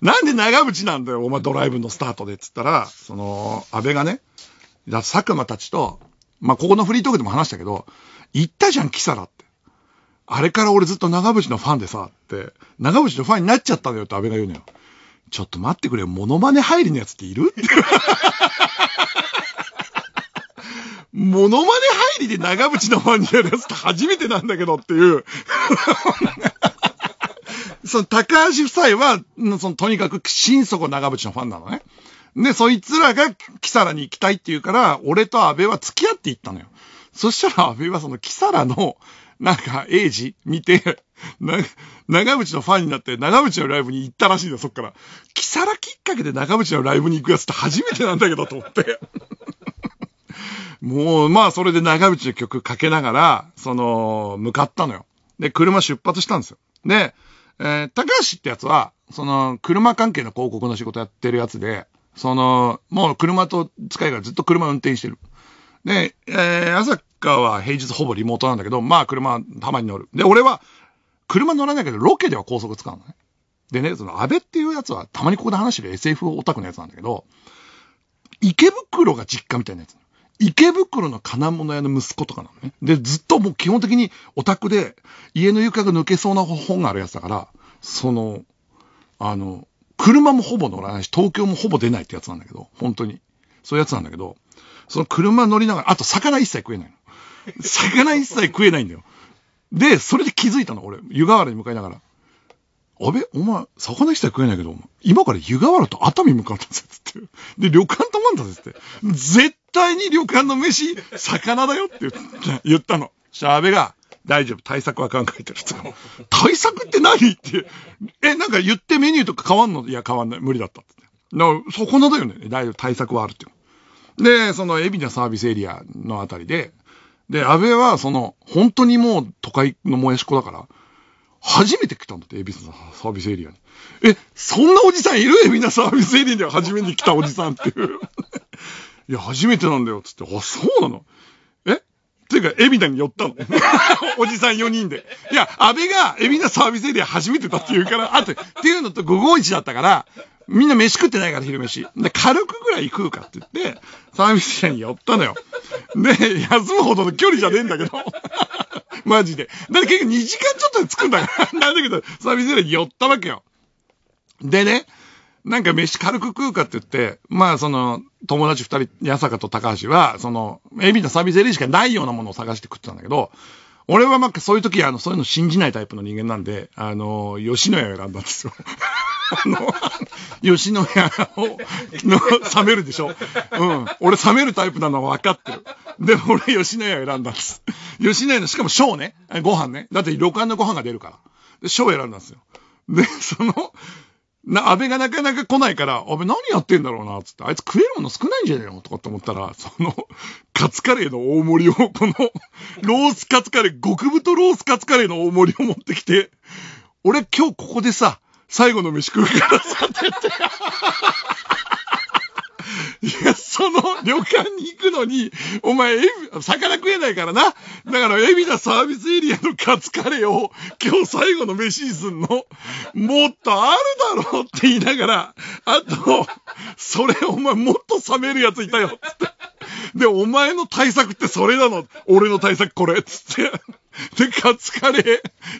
なんで長渕なんだよ、お前ドライブのスタートでっつったら、その、安倍がね、だ佐久間たちと、まあ、ここのフリートークでも話したけど、言ったじゃん、キサラって。あれから俺ずっと長渕のファンでさ、って、長渕のファンになっちゃったんだよって安倍が言うのよ。ちょっと待ってくれよ、モノマネ入りのやつっているって。モノマネ入りで長渕のファンになるやつって初めてなんだけどっていう その高橋夫妻は、そのとにかく心底長渕のファンなのね。で、そいつらがキサラに行きたいって言うから、俺と安倍は付き合っていったのよ。そしたら安倍はそのキサラの、なんか、英ジ見て、長渕のファンになって、長渕のライブに行ったらしいんだよ、そっから。キサラきっかけで長渕のライブに行くやつって初めてなんだけど、と思って。もう、まあ、それで長渕の曲かけながら、その、向かったのよ。で、車出発したんですよ。で、えー、高橋ってやつは、その、車関係の広告の仕事やってるやつで、その、もう車と使いがずっと車運転してる。で、えー、朝川は平日ほぼリモートなんだけど、まあ車たまに乗る。で、俺は、車乗らないけど、ロケでは高速使うのね。でね、その安倍っていうやつは、たまにここで話してる SF オタクのやつなんだけど、池袋が実家みたいなやつ。池袋の金物屋の息子とかなのね。で、ずっともう基本的にオタクで、家の床が抜けそうな本があるやつだから、その、あの、車もほぼ乗らないし、東京もほぼ出ないってやつなんだけど、本当に。そういうやつなんだけど、その車乗りながら、あと魚一切食えないの。魚一切食えないんだよ。で、それで気づいたの、俺。湯河原に向かいながら。あべ、お前、魚一切食えないけど、今から湯河原と熱海向かうんだぜ、つって。で、旅館泊まんだぜ、つって。絶対に旅館の飯、魚だよって言ったの。シャーベが、大丈夫、対策は考えてる対策って何って。え、なんか言ってメニューとか変わんのいや、変わんない。無理だったって。だから、だよね。大丈夫、対策はあるって。で、その、海老名サービスエリアのあたりで、で、安倍は、その、本当にもう都会のもやし子だから、初めて来たんだって、エビナサービスエリアに。え、そんなおじさんいるエビナサービスエリアには初めて来たおじさんっていう。いや、初めてなんだよ、つって、あ、そうなのえっていうか、エビナに寄ったの。おじさん4人で。いや、安倍がエビナサービスエリア初めてだって言うから、あと、っていうのと551だったから、みんな飯食ってないから昼飯。で、軽くぐらい食うかって言って、サービスエリアに寄ったのよ。で、休むほどの距離じゃねえんだけど。マジで。だって結局2時間ちょっとで着くんだから。なんだけど、サービスエリアに寄ったわけよ。でね、なんか飯軽く食うかって言って、まあその、友達二人、八坂と高橋は、その、エビのサービスエリしかないようなものを探して食ってたんだけど、俺はまあそういう時、あの、そういうの信じないタイプの人間なんで、あの、吉野家を選んだんですよ。あの、吉野家を、の、冷めるでしょ。うん。俺冷めるタイプなのは分かってる。で、も俺吉野家を選んだんです。吉野家の、しかもーね。ご飯ね。だって旅館のご飯が出るから。で、ー選んだんですよ。で、その、な、安倍がなかなか来ないから、安倍何やってんだろうな、つって、あいつ食えるもの少ないんじゃねえのとかって思ったら、その、カツカレーの大盛りを、この、ロースカツカレー、極太ロースカツカレーの大盛りを持ってきて、俺今日ここでさ、最後の飯食うからさ、って言って。いや、その旅館に行くのに、お前、え、魚食えないからな。だから、エビだサービスエリアのカツカレーを、今日最後の飯にすんの。もっとあるだろうって言いながら、あと、それお前もっと冷めるやついたよ、つって。で、お前の対策ってそれなの。俺の対策これ、つって。で、カツカレ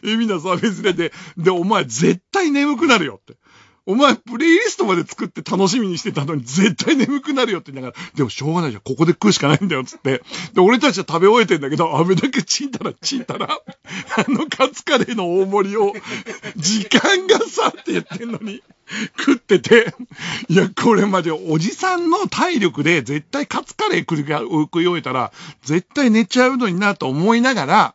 ー、エビなサービスエリアで、で、お前絶対眠くなるよって。お前、プレイリストまで作って楽しみにしてたのに、絶対眠くなるよって言いながら、でもしょうがないじゃん、ここで食うしかないんだよ、つって。で、俺たちは食べ終えてんだけど、あめだけチンたらチンたら、あのカツカレーの大盛りを、時間がさって言ってんのに。食ってて、いや、これまでおじさんの体力で絶対カツカレー食い終えたら、絶対寝ちゃうのになと思いながら、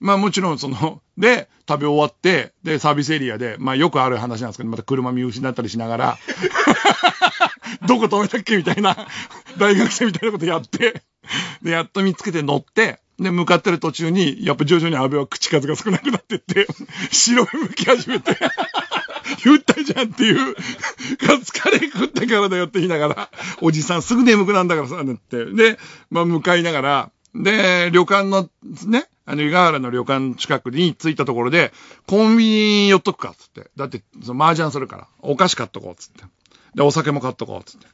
まあもちろんその、で、食べ終わって、で、サービスエリアで、まあよくある話なんですけど、また車見失ったりしながら、どこ止めたっけみたいな、大学生みたいなことやって、で、やっと見つけて乗って、で、向かってる途中に、やっぱ徐々に安倍は口数が少なくなってって、白目向き始めて、言ったじゃんっていう、カツカレー食ったからだよって言いながら、おじさんすぐ眠くなんだからさ、って。で、まあ向かいながら、で、旅館のね、あの、湯河原の旅館近くに着いたところで、コンビニ寄っとくか、つって。だって、その、麻雀するから、お菓子買っとこう、つって。で、お酒も買っとこう、つって。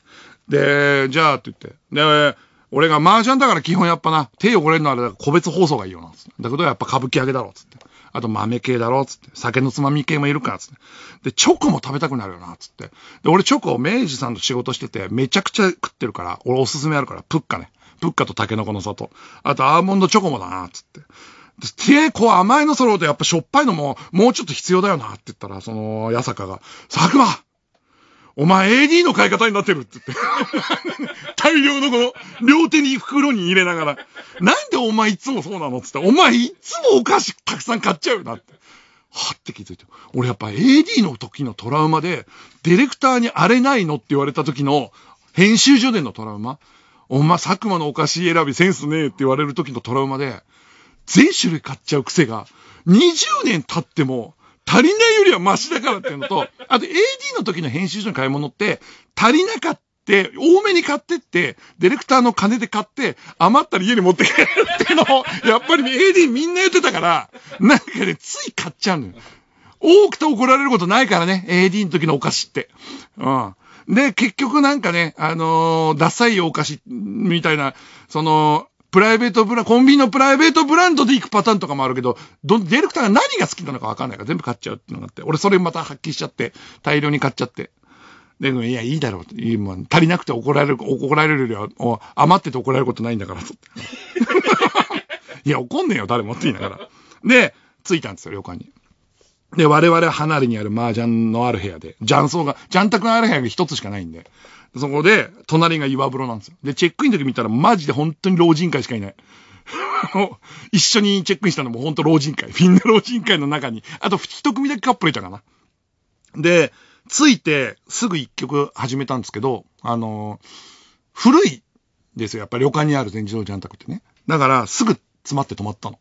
で、じゃあ、って言って。で、俺が麻雀だから基本やっぱな、手汚れるのはあれだ個別放送がいいよな、つって。だけどやっぱ歌舞伎揚げだろ、つって。あと豆系だろ、つって。酒のつまみ系もいるから、つって。で、チョコも食べたくなるよな、つって。で、俺チョコを明治さんと仕事してて、めちゃくちゃ食ってるから、俺おすすめあるから、プッカね。プッカとタケノコの里。あとアーモンドチョコもだな、つって。結こう甘いの揃うとやっぱしょっぱいのも、もうちょっと必要だよな、って言ったら、その、八坂が、佐久間お前 AD の買い方になってるって言って。大量のこの、両手に袋に入れながら。なんでお前いつもそうなのって言って、お前いつもお菓子たくさん買っちゃうなって。はって気づいて。俺やっぱ AD の時のトラウマで、ディレクターに荒れないのって言われた時の、編集所でのトラウマお前、佐久間のお菓子選びセンスねえって言われる時のトラウマで、全種類買っちゃう癖が、20年経っても、足りないよりはマシだからっていうのと、あと AD の時の編集所の買い物って、足りなかった。多めに買ってって、ディレクターの金で買って、余ったら家に持って帰るっていうのを、やっぱり AD みんな言ってたから、なんかね、つい買っちゃうのよ。多くて怒られることないからね、AD の時のお菓子って。うん。で、結局なんかね、あのー、ダサいお菓子みたいな、その、プライベートブラン、コンビニのプライベートブランドで行くパターンとかもあるけど、ど、ディレクターが何が好きなのかわかんないから全部買っちゃうっていうのがあって、俺それまた発揮しちゃって、大量に買っちゃって。で、いや、いいだろう。いいもん。足りなくて怒られる、怒られるよりは、余ってて怒られることないんだから、と。いや、怒んねえよ、誰もって言いながら。で、着いたんですよ、旅館に。で、我々は離れにある麻雀のある部屋で、雀荘が、雀卓のある部屋が一つしかないんで、そこで、隣が岩風呂なんですよ。で、チェックインの時見たら、マジで本当に老人会しかいない。一緒にチェックインしたのも本当老人会。みんな老人会の中に。あと、一組だけカップルいたかな。で、着いて、すぐ一曲始めたんですけど、あのー、古いですよ。やっぱり旅館にある全自動雀卓ってね。だから、すぐ詰まって止まったの。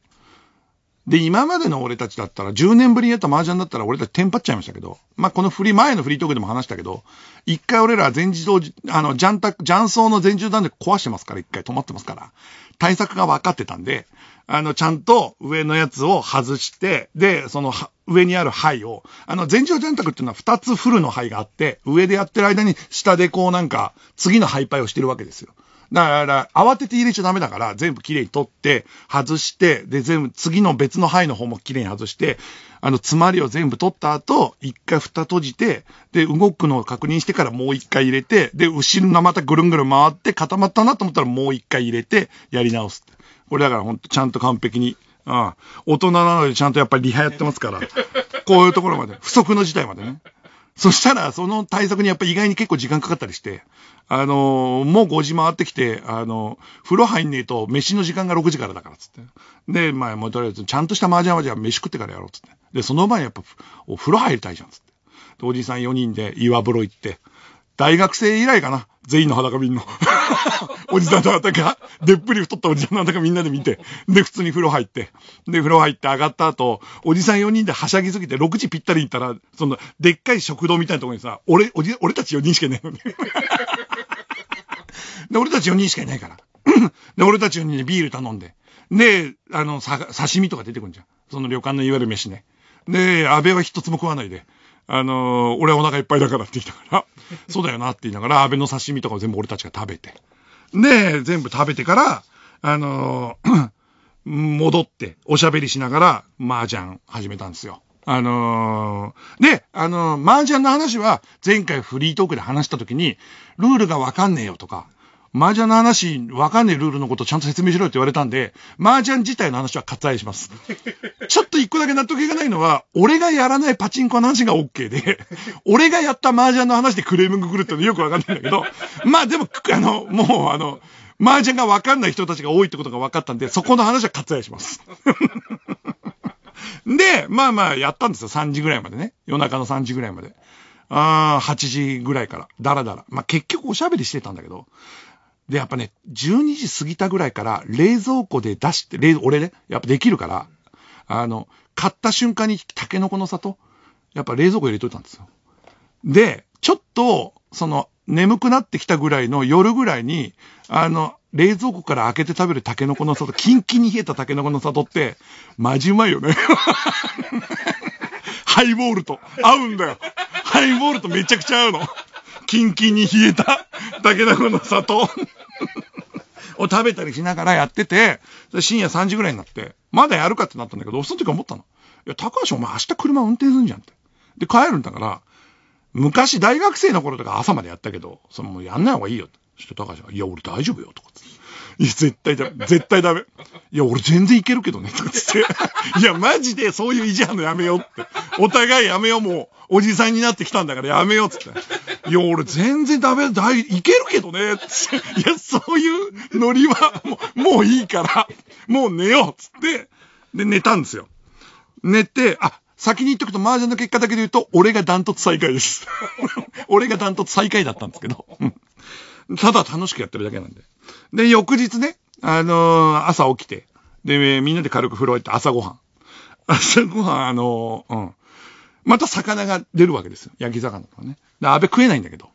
で、今までの俺たちだったら、10年ぶりにやった麻雀だったら俺たちテンパっちゃいましたけど、まあ、この振り、前のフリートークでも話したけど、一回俺ら全自動、あの、ジャンタ、ジャンソーの全中弾で壊してますから、一回止まってますから、対策が分かってたんで、あの、ちゃんと上のやつを外して、で、その、上にある牌を、あの、全自動ジャンタクっていうのは2つフルの牌があって、上でやってる間に下でこうなんか、次のハイパイをしてるわけですよ。だから、慌てて入れちゃダメだから、全部きれいに取って、外して、で、全部、次の別の囲の方もきれいに外して、あの、詰まりを全部取った後、一回蓋閉じて、で、動くのを確認してからもう一回入れて、で、後ろがまたぐるんぐるん回って固まったなと思ったらもう一回入れて、やり直す。これだからほんとちゃんと完璧に。うん。大人なのでちゃんとやっぱりリハやってますから。こういうところまで。不足の事態までね。そしたら、その対策にやっぱ意外に結構時間かかったりして、あのー、もう5時回ってきて、あのー、風呂入んねえと、飯の時間が6時からだから、つって。で、まあ、もうとりあえず、ちゃんとした麻雀はじゃあ飯食ってからやろう、つって。で、その前やっぱ、お風呂入りたいじゃん、つって。おじさん4人で岩風呂行って、大学生以来かな。全員の裸見んの。おじさんとあたか、でっぷり太ったおじさんのあたかみんなで見て、で、普通に風呂入って、で、風呂入って上がった後、おじさん4人ではしゃぎすぎて、6時ぴったり行ったら、その、でっかい食堂みたいなとこにさ、俺、おじ、俺たち4人しかいないのね。で、俺たち4人しかいないから。で、俺たち4人でビール頼んで。で、あの、さ、刺身とか出てくんじゃん。その旅館のいわゆる飯ね。で、安倍は一つも食わないで。あのー、俺はお腹いっぱいだからって言ったから、そうだよなって言いながら、安倍の刺身とかを全部俺たちが食べて。で、全部食べてから、あのー、戻って、おしゃべりしながら、麻雀始めたんですよ。あのー、で、あのー、麻雀の話は、前回フリートークで話した時に、ルールがわかんねえよとか、麻雀の話、わかんないルールのことちゃんと説明しろよって言われたんで、麻雀自体の話は割愛します。ちょっと一個だけ納得いかないのは、俺がやらないパチンコの話が OK で、俺がやった麻雀の話でクレームが来るってのよくわかんないんだけど、まあでも、あの、もうあの、麻雀がわかんない人たちが多いってことがわかったんで、そこの話は割愛します。で、まあまあやったんですよ。3時ぐらいまでね。夜中の3時ぐらいまで。ああ、8時ぐらいから、だらだら。まあ、結局おしゃべりしてたんだけど、で、やっぱね、12時過ぎたぐらいから冷蔵庫で出して、俺ね、やっぱできるから、あの、買った瞬間にタケノコの里、やっぱ冷蔵庫入れといたんですよ。で、ちょっと、その、眠くなってきたぐらいの夜ぐらいに、あの、冷蔵庫から開けて食べるタケノコの里、キンキンに冷えたタケノコの里って、まじうまいよね。ハイボールと合うんだよ。ハイボールとめちゃくちゃ合うの。キンキンに冷えた、たけのこの糖。を食べたりしながらやってて、深夜3時ぐらいになって、まだやるかってなったんだけど、その時思ったの。いや、高橋お前明日車運転すんじゃんって。で、帰るんだから、昔大学生の頃とか朝までやったけど、そのもうやんない方がいいよって。そして高橋が、いや、俺大丈夫よ、とかって。いや、絶対ダメ。絶対ダメ。いや、俺全然いけるけどね。つって。いや、マジでそういう意地張るのやめようって。お互いやめよう、もう。おじさんになってきたんだからやめようっつって。いや、俺全然ダメだい、いけるけどね。つって。いや、そういうノリは、もう、もういいから、もう寝ようっつって。で、寝たんですよ。寝て、あ、先に言っとくと、麻雀の結果だけで言うと、俺がダントツ最下位です。俺がダントツ最下位だったんですけど。ただ楽しくやってるだけなんで。で、翌日ね、あのー、朝起きて、で、みんなで軽く風呂入って朝ごはん。朝ごはん、あのー、うん。また魚が出るわけですよ。焼き魚とかね。で、安倍食えないんだけど。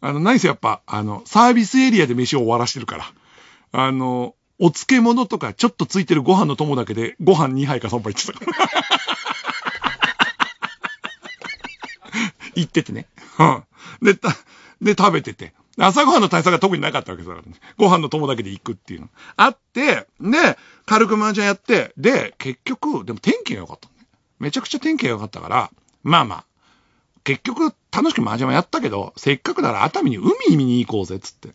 あの、何せやっぱ、あの、サービスエリアで飯を終わらしてるから。あの、お漬物とかちょっとついてるご飯の友だけで、ご飯2杯か3杯言ってたから。行っててね。うん。で、た、で、食べてて。朝ごはんの対策が特になかったわけですから、ね、ご飯の友だけで行くっていうの。あって、で、軽く麻雀やって、で、結局、でも天気が良かった、ね。めちゃくちゃ天気が良かったから、まあまあ、結局楽しく麻雀やったけど、せっかくなら熱海に海見に行こうぜ、つって。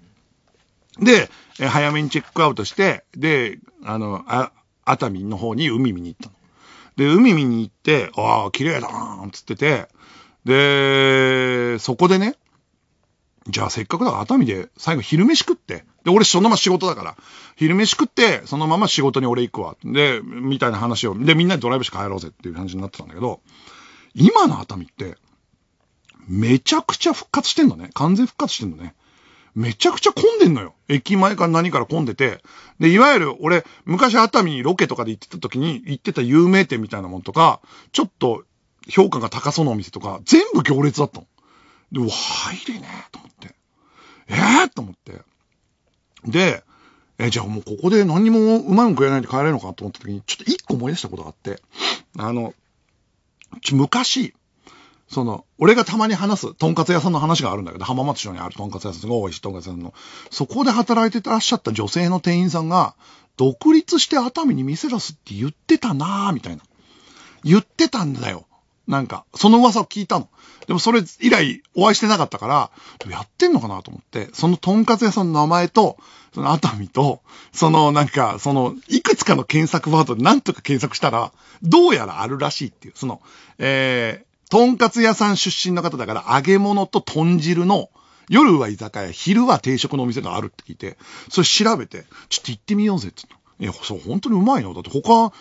で、早めにチェックアウトして、で、あの、あ熱海の方に海見に行ったの。で、海見に行って、ああ、綺麗だなーつってて、で、そこでね、じゃあせっかくだから熱海で最後昼飯食って。で、俺そのまま仕事だから。昼飯食って、そのまま仕事に俺行くわ。で、みたいな話を。で、みんなでドライブして帰ろうぜっていう感じになってたんだけど、今の熱海って、めちゃくちゃ復活してんのね。完全復活してんのね。めちゃくちゃ混んでんのよ。駅前から何から混んでて。で、いわゆる俺、昔熱海にロケとかで行ってた時に行ってた有名店みたいなもんとか、ちょっと評価が高そうなお店とか、全部行列だったの。で、お、入れねえと思って。ええー、と思って。で、え、じゃあもうここで何にもうまいもん食えないで帰れるのかと思った時に、ちょっと一個思い出したことがあって、あの、昔、その、俺がたまに話す、とんかつ屋さんの話があるんだけど、浜松町にあるとんかつ屋さん、すごい美味しいとんかつ屋さんの、そこで働いてらっしゃった女性の店員さんが、独立して熱海に店出すって言ってたなぁ、みたいな。言ってたんだよ。なんか、その噂を聞いたの。でもそれ以来お会いしてなかったから、やってんのかなと思って、そのとんかつ屋さんの名前と、その熱海と、そのなんか、その、いくつかの検索ワードで何とか検索したら、どうやらあるらしいっていう、その、えー、とんかつ屋さん出身の方だから、揚げ物と豚汁の、夜は居酒屋、昼は定食のお店があるって聞いて、それ調べて、ちょっと行ってみようぜって言った。いや、そう、本当にうまいのだって他、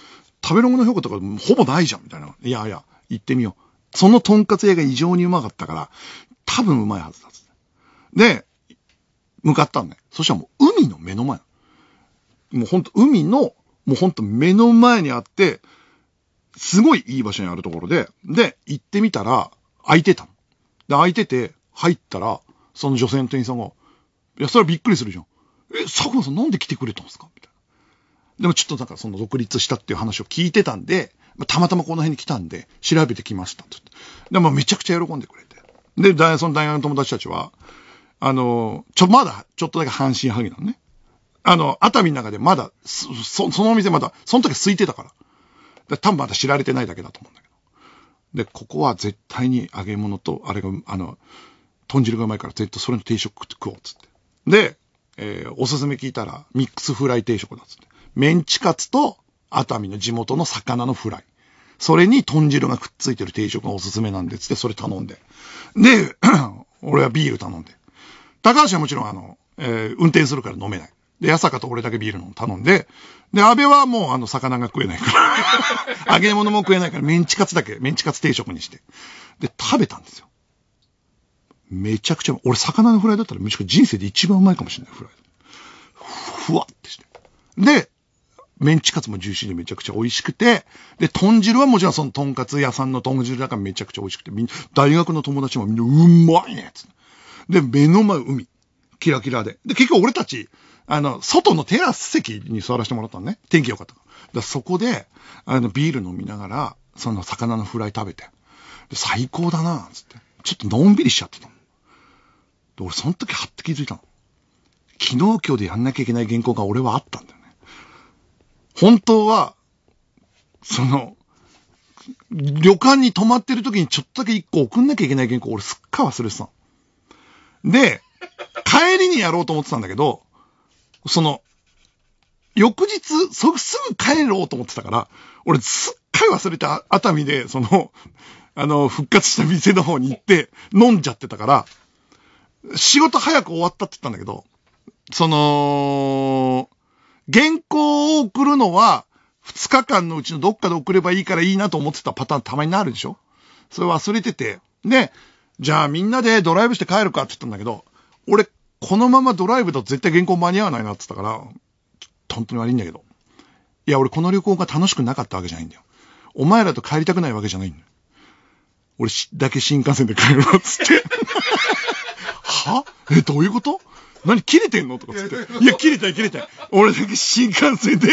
食べログの評価とかほぼないじゃん、みたいな。いやいや、行ってみよう。そのとんかつ屋が異常にうまかったから、多分うまいはずだっで、向かったんだよ。そしたらもう海の目の前。もうほんと海の、もうほんと目の前にあって、すごいいい場所にあるところで、で、行ってみたら、空いてたの。で、空いてて、入ったら、その女性の店員さんが、いや、それはびっくりするじゃん。え、佐久間さんなんで来てくれたんですかみたいな。でもちょっとなんかその独立したっていう話を聞いてたんで、たまたまこの辺に来たんで、調べてきましたで、もめちゃくちゃ喜んでくれて。で、その大学の友達たちは、あの、ちょ、まだ、ちょっとだけ半信半疑なのね。あの、熱海の中でまだ、そ、そのお店まだ、その時空いてたから。で多分まだ知られてないだけだと思うんだけど。で、ここは絶対に揚げ物と、あれが、あの、豚汁がうまいから絶対それの定食食おうつって。で、えー、おすすめ聞いたら、ミックスフライ定食だつって。メンチカツと、熱海の地元の魚のフライ。それに豚汁がくっついてる定食がおすすめなんで、つってそれ頼んで。で、俺はビール頼んで。高橋はもちろんあの、えー、運転するから飲めない。で、安坂と俺だけビールの頼んで、で、安倍はもうあの、魚が食えないから 揚げ物も食えないからメンチカツだけ、メンチカツ定食にして。で、食べたんですよ。めちゃくちゃ、俺魚のフライだったらむしろ人生で一番うまいかもしれない、フライ。ふわってして。で、メンチカツもジューシーでめちゃくちゃ美味しくて、で、豚汁はもちろんその豚カツ屋さんの豚汁だからめちゃくちゃ美味しくて、みんな、大学の友達もみんな、うまいねつって。で、目の前海。キラキラで。で、結局俺たち、あの、外のテラス席に座らせてもらったのね。天気良かったで。そこで、あの、ビール飲みながら、その魚のフライ食べて。で、最高だなつって。ちょっとのんびりしちゃってたの。で、俺その時はって気づいたの。昨日今日でやんなきゃいけない原稿が俺はあったんだよ。本当は、その、旅館に泊まってる時にちょっとだけ一個送んなきゃいけない原稿、俺すっか忘れてたの。で、帰りにやろうと思ってたんだけど、その、翌日、そ、すぐ帰ろうと思ってたから、俺すっかり忘れて、熱海で、その、あの、復活した店の方に行って、飲んじゃってたから、仕事早く終わったって言ったんだけど、その、原稿を送るのは、2日間のうちのどっかで送ればいいからいいなと思ってたパターンたまになるでしょそれ忘れてて。で、じゃあみんなでドライブして帰るかって言ったんだけど、俺、このままドライブだと絶対原稿間に合わないなって言ったから、本当に悪いんだけど。いや、俺この旅行が楽しくなかったわけじゃないんだよ。お前らと帰りたくないわけじゃないんだよ。俺だけ新幹線で帰るわ、つって。はえ、どういうこと何切れてんのとかつって。いや、切れたい切れたい。俺だけ新幹線で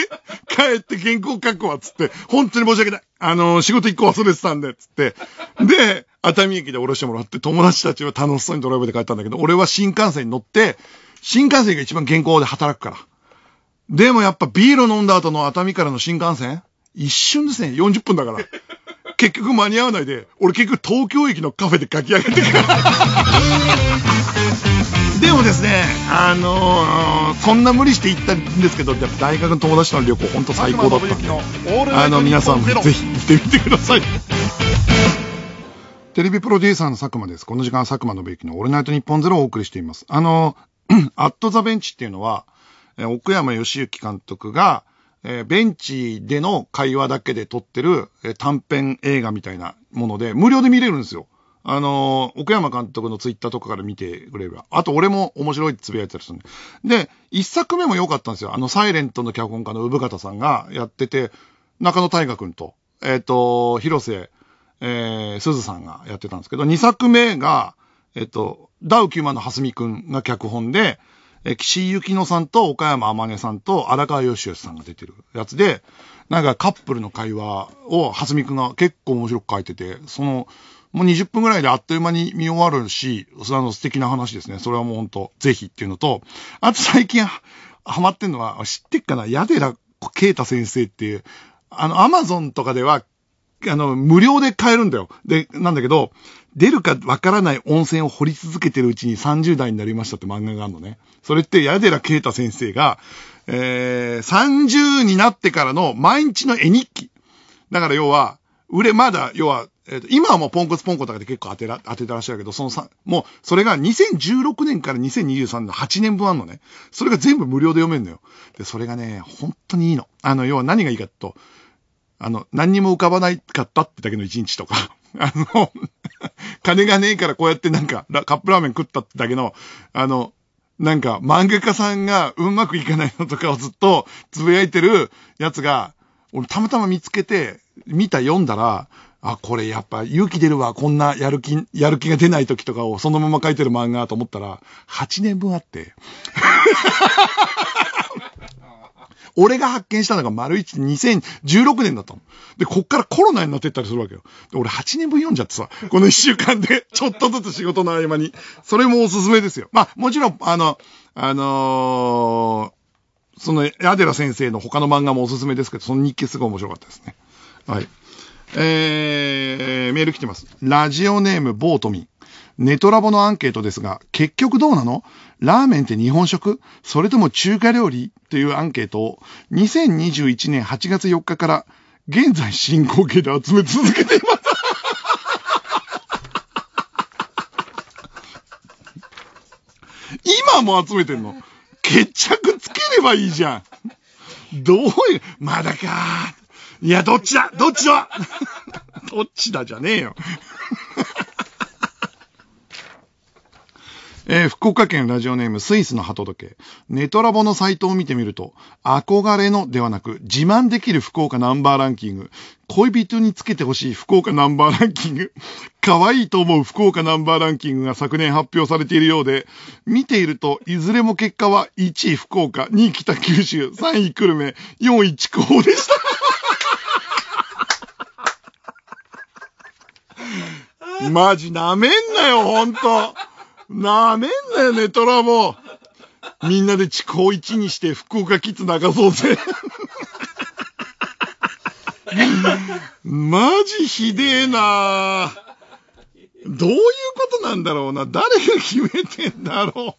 帰って原稿書くわ、つって。本当に申し訳ない。あのー、仕事一個忘れてたんで、つって。で、熱海駅で降ろしてもらって、友達たちは楽しそうにドライブで帰ったんだけど、俺は新幹線に乗って、新幹線が一番原稿で働くから。でもやっぱビール飲んだ後の熱海からの新幹線一瞬ですね、40分だから。結局間に合わないで、俺結局東京駅のカフェで書き上げてから。でもですね、あのー、そんな無理して行ったんですけど、大学の友達との旅行、本当最高だったんで、あの、皆さんもぜひ行ってみてください。テレビプロデューサーの佐久間です。この時間、佐久間信之のオールナイトニッポンゼロをお送りしています。あの、アットザベンチっていうのは、奥山義行監督が、えベンチでの会話だけで撮ってる、え短編映画みたいなもので、無料で見れるんですよ。あの奥山監督のツイッターとかから見てくれれば。あと俺も面白いってつぶやいたりするんで。で、一作目も良かったんですよ。あの、サイレントの脚本家の産方さんがやってて、中野大河君と、えっ、ー、と、広瀬、えー、鈴さんがやってたんですけど、2作目が、えっ、ー、と、ダウ9万の蓮見君が脚本で、え岸井ゆきのさんと岡山天音さんと荒川義義さんが出てるやつで、なんかカップルの会話を、はつみくんが結構面白く書いてて、その、もう20分ぐらいであっという間に見終わるし、それはの素敵な話ですね。それはもうほんと、ぜひっていうのと、あと最近ハマってんのは、知ってっかな、矢寺啓太先生っていう、あの、アマゾンとかではあの、無料で買えるんだよ。で、なんだけど、出るかわからない温泉を掘り続けてるうちに30代になりましたって漫画があるのね。それって、矢寺啓太先生が、えー、30になってからの毎日の絵日記。だから要は、売れ、まだ、要は、えっ、ー、と、今はもうポンコツポンコツとかで結構当てら、当てたらしいけど、そのさ、もう、それが2016年から2023年の8年分あんのね。それが全部無料で読めるのよ。で、それがね、本当にいいの。あの、要は何がいいかと、あの、何にも浮かばないかったってだけの一日とか、あの、金がねえからこうやってなんか、カップラーメン食ったってだけの、あの、なんか漫画家さんがうまくいかないのとかをずっとつぶやいてるやつが、俺たまたま見つけて、見た読んだら、あ、これやっぱ勇気出るわ、こんなやる気、やる気が出ない時とかをそのまま書いてる漫画と思ったら、8年分あって。俺が発見したのが丸一2016年だったの。で、こっからコロナになってったりするわけよ。で俺8年分読んじゃってさ、この1週間で ちょっとずつ仕事の合間に。それもおすすめですよ。まあ、もちろん、あの、あのー、その、ヤデラ先生の他の漫画もおすすめですけど、その日記すごい面白かったですね。はい。えー、メール来てます。ラジオネーム、ボートミン。ネトラボのアンケートですが、結局どうなのラーメンって日本食それとも中華料理というアンケートを2021年8月4日から現在進行形で集め続けています。今も集めてんの決着つければいいじゃん。どういう、まだかいや、どっちだどっちだ どっちだじゃねえよえー、福岡県ラジオネームスイスの鳩時計。ネトラボのサイトを見てみると、憧れのではなく、自慢できる福岡ナンバーランキング、恋人につけてほしい福岡ナンバーランキング、可愛いと思う福岡ナンバーランキングが昨年発表されているようで、見ていると、いずれも結果は1位福岡、2位北九州、3位久留米、4位筑豊でした。マジなめんなよ、ほんと。なめんなよ、ね、トラも。みんなで地高一にして福岡キッズ流そうぜ。マジひでえなどういうことなんだろうな。誰が決めてんだろ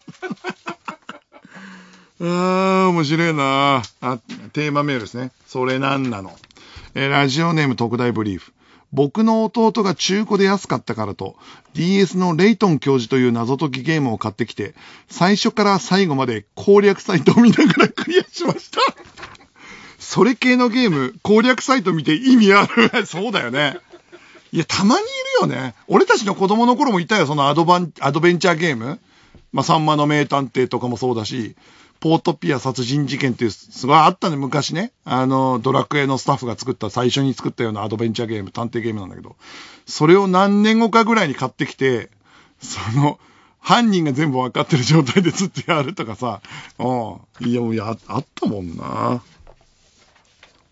う。ああ、面白いなあ、テーマメールですね。それなんなの。えー、ラジオネーム特大ブリーフ。僕の弟が中古で安かったからと、DS のレイトン教授という謎解きゲームを買ってきて、最初から最後まで攻略サイトを見ながらクリアしました。それ系のゲーム、攻略サイト見て意味ある そうだよね。いや、たまにいるよね。俺たちの子供の頃もいたよ、そのアドバン、アドベンチャーゲーム。まあ、さんの名探偵とかもそうだし、ポートピア殺人事件っていう、すごいあったね、昔ね。あの、ドラクエのスタッフが作った、最初に作ったようなアドベンチャーゲーム、探偵ゲームなんだけど、それを何年後かぐらいに買ってきて、その、犯人が全部分かってる状態でずっとやるとかさ、うん。いや、もうや、あったもんな。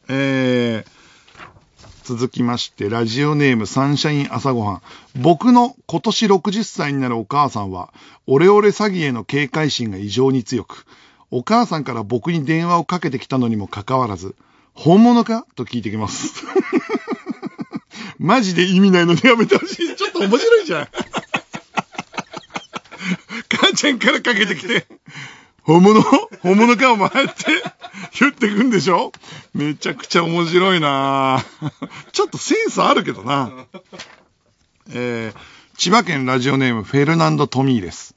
えー、続きまして、ラジオネームサンシャイン朝ごはん。僕の今年60歳になるお母さんは、オレオレ詐欺への警戒心が異常に強く、お母さんから僕に電話をかけてきたのにもかかわらず、本物かと聞いてきます。マジで意味ないのでやめてほしい。ちょっと面白いじゃん。母ちゃんからかけてきて、本物本物かお前って言ってくんでしょめちゃくちゃ面白いなちょっとセンスあるけどな。えー、千葉県ラジオネームフェルナンド・トミーです。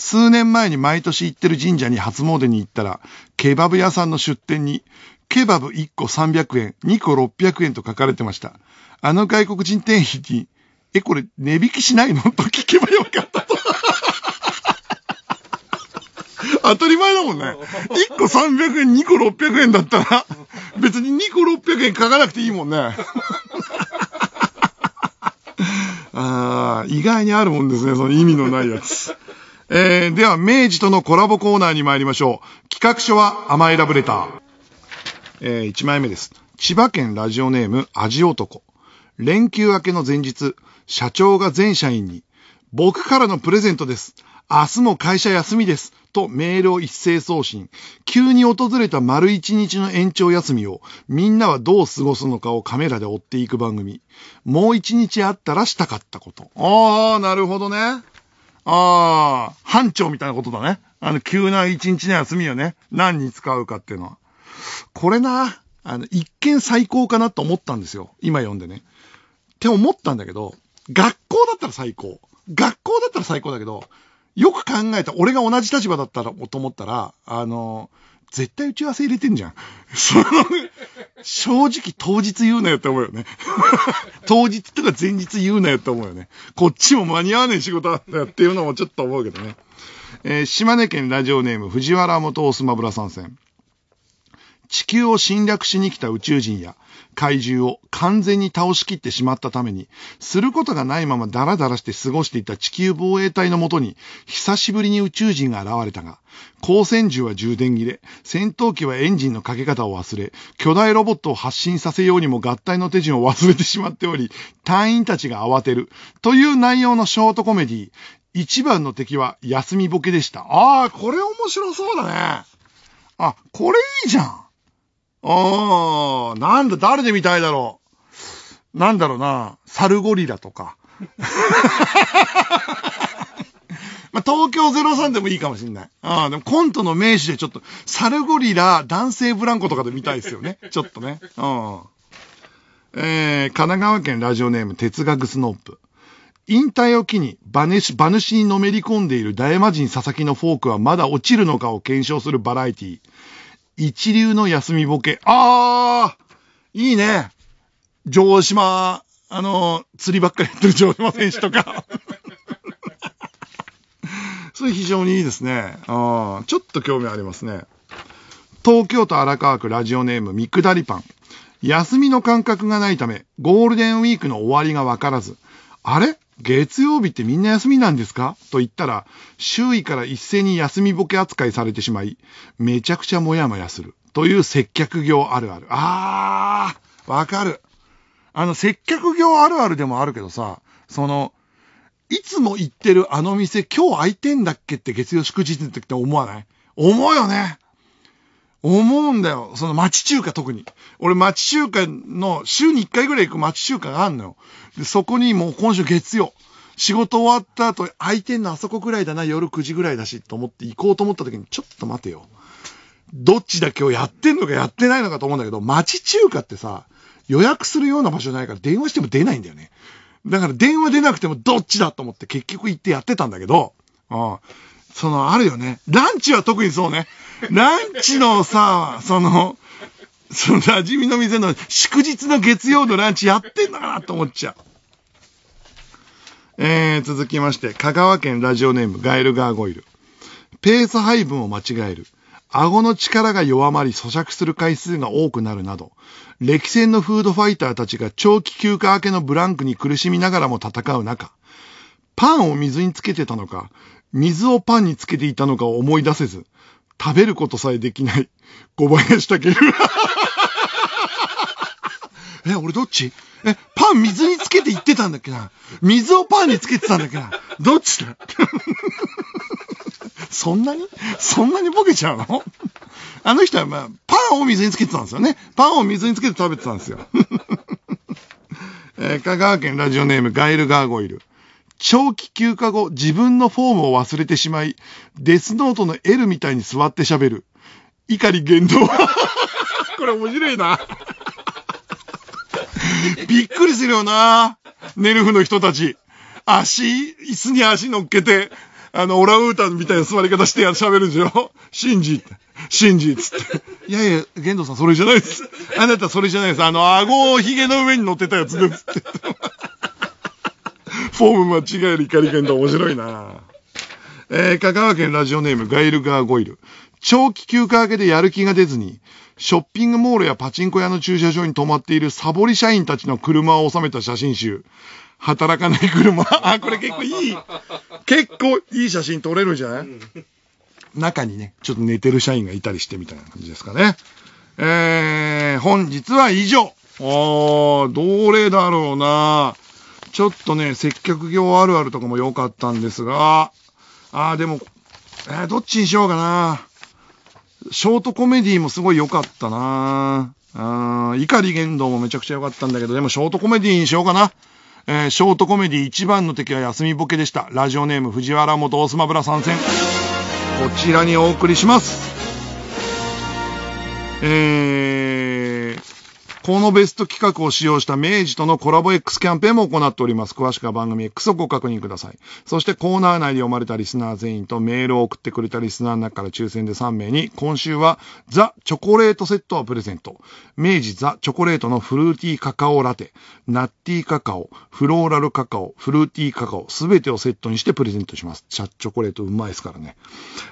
数年前に毎年行ってる神社に初詣に行ったら、ケバブ屋さんの出店に、ケバブ1個300円、2個600円と書かれてました。あの外国人店員に、え、これ値引きしないのと聞けばよかったと。当たり前だもんね。1個300円、2個600円だったら、別に2個600円書かなくていいもんね。ああ、意外にあるもんですね、その意味のないやつ。えー、では、明治とのコラボコーナーに参りましょう。企画書は甘いラブレター。えー、1枚目です。千葉県ラジオネーム、味男。連休明けの前日、社長が全社員に、僕からのプレゼントです。明日も会社休みです。とメールを一斉送信。急に訪れた丸一日の延長休みをみんなはどう過ごすのかをカメラで追っていく番組。もう一日あったらしたかったこと。ああ、なるほどね。ああ、班長みたいなことだね。あの、急な一日の休みをね、何に使うかっていうのは。これな、あの、一見最高かなと思ったんですよ。今読んでね。って思ったんだけど、学校だったら最高。学校だったら最高だけど、よく考えた、俺が同じ立場だったら、と思ったら、あの、絶対打ち合わせ入れてんじゃん。その、正直当日言うなよって思うよね。当日とか前日言うなよって思うよね。こっちも間に合わねえ仕事だんだよっていうのもちょっと思うけどね。えー、島根県ラジオネーム藤原元オスマブラ参戦。地球を侵略しに来た宇宙人や怪獣を完全に倒しきってしまったために、することがないままダラダラして過ごしていた地球防衛隊のもとに、久しぶりに宇宙人が現れたが、光線銃は充電切れ、戦闘機はエンジンのかけ方を忘れ、巨大ロボットを発進させようにも合体の手順を忘れてしまっており、隊員たちが慌てる、という内容のショートコメディ、一番の敵は休みボケでした。ああ、これ面白そうだね。あ、これいいじゃん。ああ、なんだ、誰で見たいだろう。なんだろうな、サルゴリラとか。まあ、東京03でもいいかもしんない。ああ、でもコントの名手でちょっと、サルゴリラ、男性ブランコとかで見たいですよね。ちょっとね。うん。えー、神奈川県ラジオネーム、哲学スノープ。引退を機に馬主、馬主にのめり込んでいる大魔神佐々木のフォークはまだ落ちるのかを検証するバラエティー。一流の休みボケ。あーいいね城島、あの、釣りばっかりやってる城島選手とか。それ非常にいいですね。あちょっと興味ありますね。東京都荒川区ラジオネーム、三下りパン。休みの感覚がないため、ゴールデンウィークの終わりがわからず、あれ月曜日ってみんな休みなんですかと言ったら、周囲から一斉に休みボケ扱いされてしまい、めちゃくちゃモヤモヤする。という接客業あるある。あー、わかる。あの、接客業あるあるでもあるけどさ、その、いつも行ってるあの店今日開いてんだっけって月曜祝日の時って思わない思うよね。思うんだよ。その町中華特に。俺町中華の週に1回ぐらい行く町中華があんのよ。で、そこにもう今週月曜。仕事終わった後、空いてんのあそこぐらいだな、夜9時ぐらいだし、と思って行こうと思った時に、ちょっと待てよ。どっちだけをやってんのかやってないのかと思うんだけど、町中華ってさ、予約するような場所じゃないから電話しても出ないんだよね。だから電話出なくてもどっちだと思って結局行ってやってたんだけど、うん。その、あるよね。ランチは特にそうね。ランチのさ、その、その馴染みの店の祝日の月曜のランチやってんのかなと思っちゃう。えー、続きまして、香川県ラジオネームガエルガーゴイル。ペース配分を間違える。顎の力が弱まり咀嚼する回数が多くなるなど、歴戦のフードファイターたちが長期休暇明けのブランクに苦しみながらも戦う中、パンを水につけてたのか、水をパンにつけていたのかを思い出せず、食べることさえできない、小林武 え、俺どっちえ、パン水につけていってたんだっけな水をパンにつけてたんだっけなどっちだ そんなにそんなにボケちゃうのあの人は、まあ、パンを水につけてたんですよね。パンを水につけて食べてたんですよ。えー、香川県ラジオネームガイル・ガーゴイル。長期休暇後、自分のフォームを忘れてしまい、デスノートの L みたいに座って喋る。怒り言動。これ面白いな。びっくりするよな。ネルフの人たち。足、椅子に足乗っけて、あの、オラウータンみたいな座り方して喋るんですよ。シンジっシンジっつって。いやいや、玄道さんそれじゃないです。あなたそれじゃないです。あの、顎をヒゲの上に乗ってたやつですって。フォーム間違える怒りんと面白いな。えー、香川県ラジオネームガイルガーゴイル。長期休暇明けでやる気が出ずに、ショッピングモールやパチンコ屋の駐車場に泊まっているサボり社員たちの車を収めた写真集。働かない車。あ、これ結構いい。結構いい写真撮れるんじゃない、うん、中にね、ちょっと寝てる社員がいたりしてみたいな感じですかね。えー、本日は以上。あー、どれだろうな。ちょっとね、接客業あるあるとかも良かったんですが、ああ、でも、えー、どっちにしようかな。ショートコメディもすごい良かったな。あ怒り言動もめちゃくちゃ良かったんだけど、でもショートコメディにしようかな。えー、ショートコメディ一番の敵は休みボケでした。ラジオネーム藤原元オスマブラ参戦。こちらにお送りします。えー、このベスト企画を使用した明治とのコラボ X キャンペーンも行っております。詳しくは番組 X をご確認ください。そしてコーナー内で読まれたリスナー全員とメールを送ってくれたリスナーの中から抽選で3名に、今週はザ・チョコレートセットをプレゼント。明治ザ・チョコレートのフルーティーカカオラテ、ナッティーカカオ、フローラルカカオ、フルーティーカカオ、すべてをセットにしてプレゼントします。チャッチョコレートうまいですからね。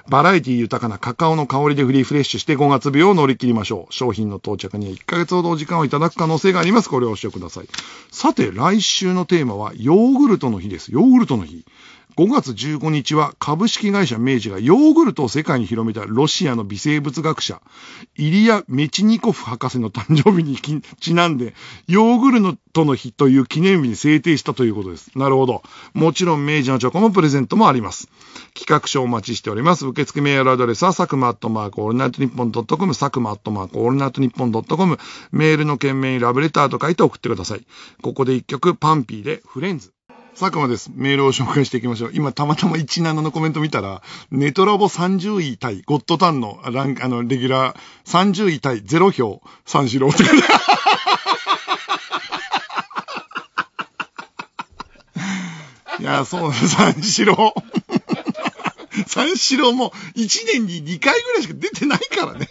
バラエティ豊かなカカオの香りでフリーフレッシュして5月病を乗り切りましょう。商品の到着には1ヶ月ほどお時間をいただく可能性があります。ご了承ください。さて、来週のテーマはヨーグルトの日です。ヨーグルトの日。5月15日は株式会社明治がヨーグルトを世界に広めたロシアの微生物学者、イリア・メチニコフ博士の誕生日にちなんで、ヨーグルトの日という記念日に制定したということです。なるほど。もちろん明治のチョコもプレゼントもあります。企画書お待ちしております。受付メールアドレスは、サクマットマークオールナイトニッポンドットコム、サクマットマークオールナイトニッポンドットコム、メールの件名にラブレターと書いて送ってください。ここで一曲、パンピーでフレンズ。佐久間です。メールを紹介していきましょう。今、たまたま17のコメント見たら、ネトラボ30位対、ゴッドタンのラン、あの、レギュラー30位対0票、三四郎って。いや、そうだ、三四郎。三四郎も1年に2回ぐらいしか出てないからね。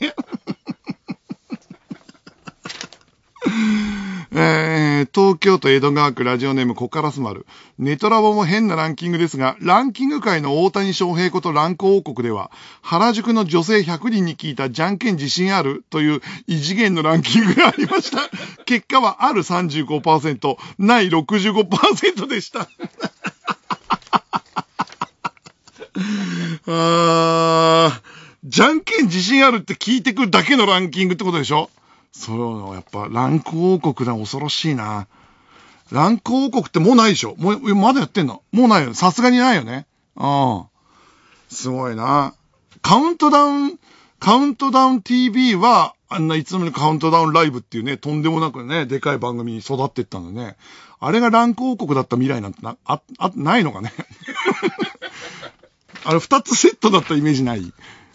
えー、東京都江戸川区ラジオネームコカラスル。ネトラボも変なランキングですが、ランキング界の大谷翔平こと乱高王国では、原宿の女性100人に聞いたじゃんけん自信あるという異次元のランキングがありました。結果はある35%、ない65%でした。あー、じゃんけん自信あるって聞いてくるだけのランキングってことでしょそう、やっぱ、ランク王国だ、恐ろしいな。ランク王国ってもうないでしょもう、まだやってんのもうないよ。さすがにないよね。うん。すごいな。カウントダウン、カウントダウン TV は、あんないつのにカウントダウンライブっていうね、とんでもなくね、でかい番組に育ってったんだね。あれがランク王国だった未来なんてな、あ、あ、ないのかね。あれ二つセットだったイメージない。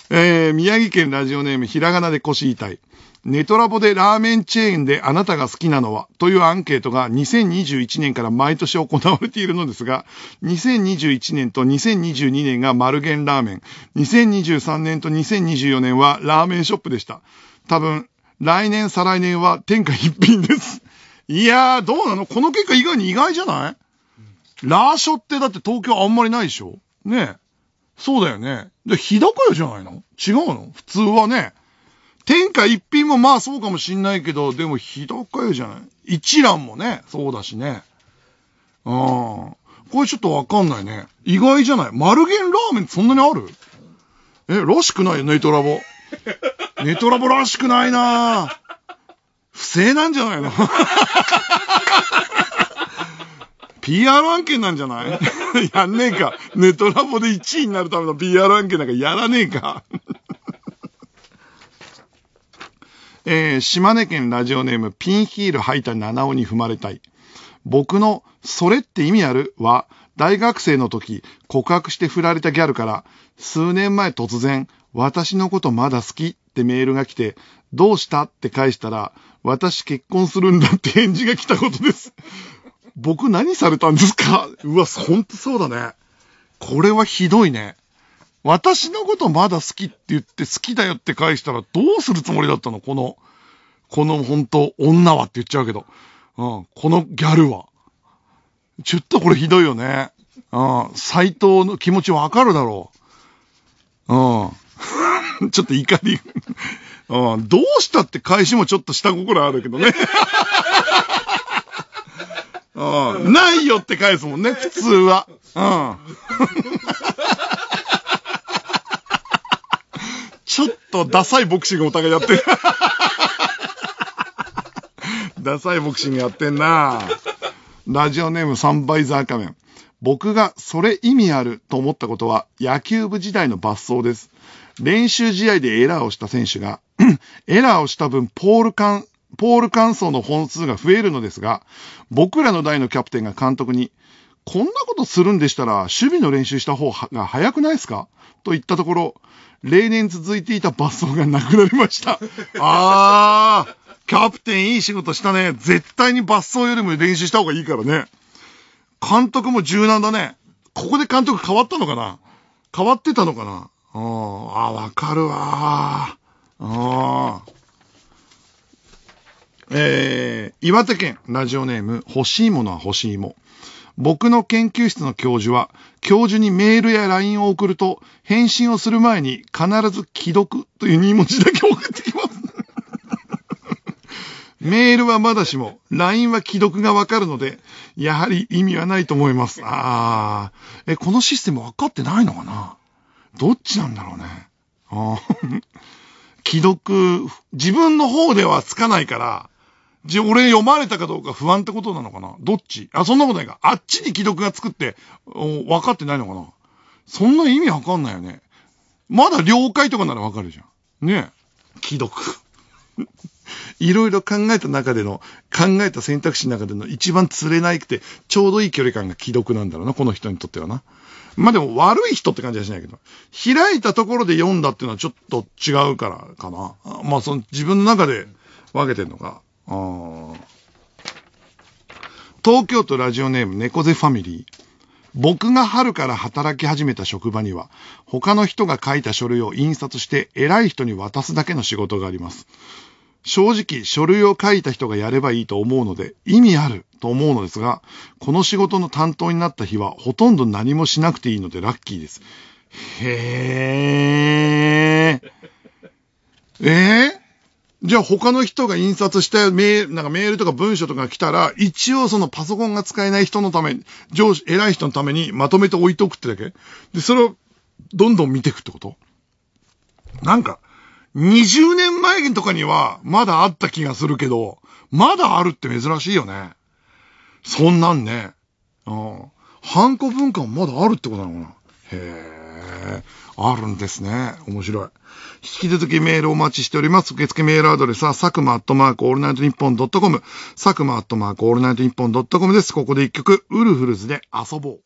えー、宮城県ラジオネーム、ひらがなで腰痛い。ネトラボでラーメンチェーンであなたが好きなのはというアンケートが2021年から毎年行われているのですが、2021年と2022年が丸源ラーメン、2023年と2024年はラーメンショップでした。多分、来年再来年は天下一品です。いやー、どうなのこの結果以外に意外じゃないラーショってだって東京あんまりないでしょねえ。そうだよね。で、日高屋じゃないの違うの普通はね。天下一品もまあそうかもしんないけど、でも日高よじゃない一蘭もね、そうだしね。うん。これちょっとわかんないね。意外じゃない丸源ラーメンってそんなにあるえ、らしくないよ、ネトラボ。ネトラボらしくないな不正なんじゃないの ?PR 案件なんじゃないやんねえか。ネトラボで1位になるための PR 案件なんかやらねえか。えー、島根県ラジオネームピンヒール履いた七尾に踏まれたい。僕のそれって意味あるは、大学生の時告白して振られたギャルから数年前突然私のことまだ好きってメールが来てどうしたって返したら私結婚するんだって返事が来たことです。僕何されたんですかうわ、ほんとそうだね。これはひどいね。私のことまだ好きって言って好きだよって返したらどうするつもりだったのこの、この本当女はって言っちゃうけど。うん、このギャルは。ちょっとこれひどいよね。うん、斎藤の気持ちわかるだろう。うん。ちょっと怒り。うん、どうしたって返しもちょっと下心あるけどね。うん、ないよって返すもんね、普通は。うん。ちょっとダサいボクシングお互いやってる。ダサいボクシングやってんなラジオネームサンバイザー仮面。僕がそれ意味あると思ったことは野球部時代の罰走です。練習試合でエラーをした選手が、エラーをした分ポール間、ポール乾燥の本数が増えるのですが、僕らの代のキャプテンが監督に、こんなことするんでしたら守備の練習した方が早くないですかと言ったところ、例年続いていた罰走がなくなりました。あー、キャプテンいい仕事したね。絶対に罰走よりも練習した方がいいからね。監督も柔軟だね。ここで監督変わったのかな変わってたのかなああ、わかるわあえー、岩手県ラジオネーム、欲しいものは欲しいも。僕の研究室の教授は教授にメールや LINE を送ると、返信をする前に必ず既読という2文字だけ送ってきます。メールはまだしも、LINE は既読がわかるので、やはり意味はないと思います。ああ。え、このシステムわかってないのかなどっちなんだろうね。あ 既読、自分の方ではつかないから、じゃ、俺読まれたかどうか不安ってことなのかなどっちあ、そんなことないか。あっちに既読がつくって、分かってないのかなそんな意味わかんないよね。まだ了解とかならわかるじゃん。ねえ。既読。いろいろ考えた中での、考えた選択肢の中での一番釣れないくて、ちょうどいい距離感が既読なんだろうな、この人にとってはな。まあでも悪い人って感じはしないけど、開いたところで読んだっていうのはちょっと違うからかな。まあその自分の中で分けてんのか。東京都ラジオネーム猫背ファミリー。僕が春から働き始めた職場には、他の人が書いた書類を印刷して偉い人に渡すだけの仕事があります。正直、書類を書いた人がやればいいと思うので、意味あると思うのですが、この仕事の担当になった日は、ほとんど何もしなくていいのでラッキーです。へー。えーじゃあ他の人が印刷してメなんかメールとか文書とか来たら、一応そのパソコンが使えない人のために、上司、偉い人のためにまとめて置いとくってだけで、それをどんどん見ていくってことなんか、20年前とかにはまだあった気がするけど、まだあるって珍しいよね。そんなんね。うん。ハンコ文化もまだあるってことなのかなへえ。あるんですね。面白い。引き続きメールお待ちしております。受付メールアドレスは、サクマアットマークオールナイトニッポンドットコム、サクマアットマークオールナイトニッポンドットコムです。ここで一曲、ウルフルズで遊ぼう。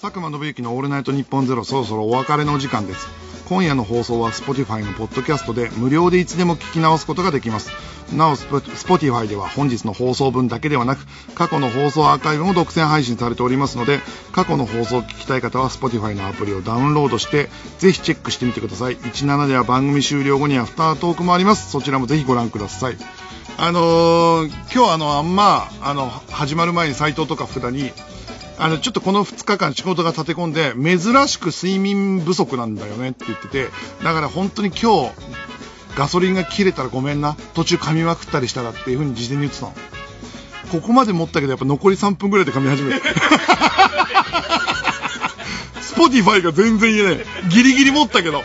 佐久間信きのオールナイトニッポンゼロ、そろそろお別れのお時間です。今夜の放送は Spotify のポッドキャストで無料でいつでも聞き直すことができますなお Spotify では本日の放送分だけではなく過去の放送アーカイブも独占配信されておりますので過去の放送を聞きたい方は Spotify のアプリをダウンロードしてぜひチェックしてみてください17では番組終了後にアフタートークもありますそちらもぜひご覧くださいあのー、今日あのあんまあの始まる前に斎藤とか札にあの、ちょっとこの2日間仕事が立て込んで、珍しく睡眠不足なんだよねって言ってて、だから本当に今日、ガソリンが切れたらごめんな、途中噛みまくったりしたらっていう風に事前に言ってたの。ここまで持ったけど、やっぱ残り3分ぐらいで噛み始める。スポティファイが全然言えない。ギリギリ持ったけど。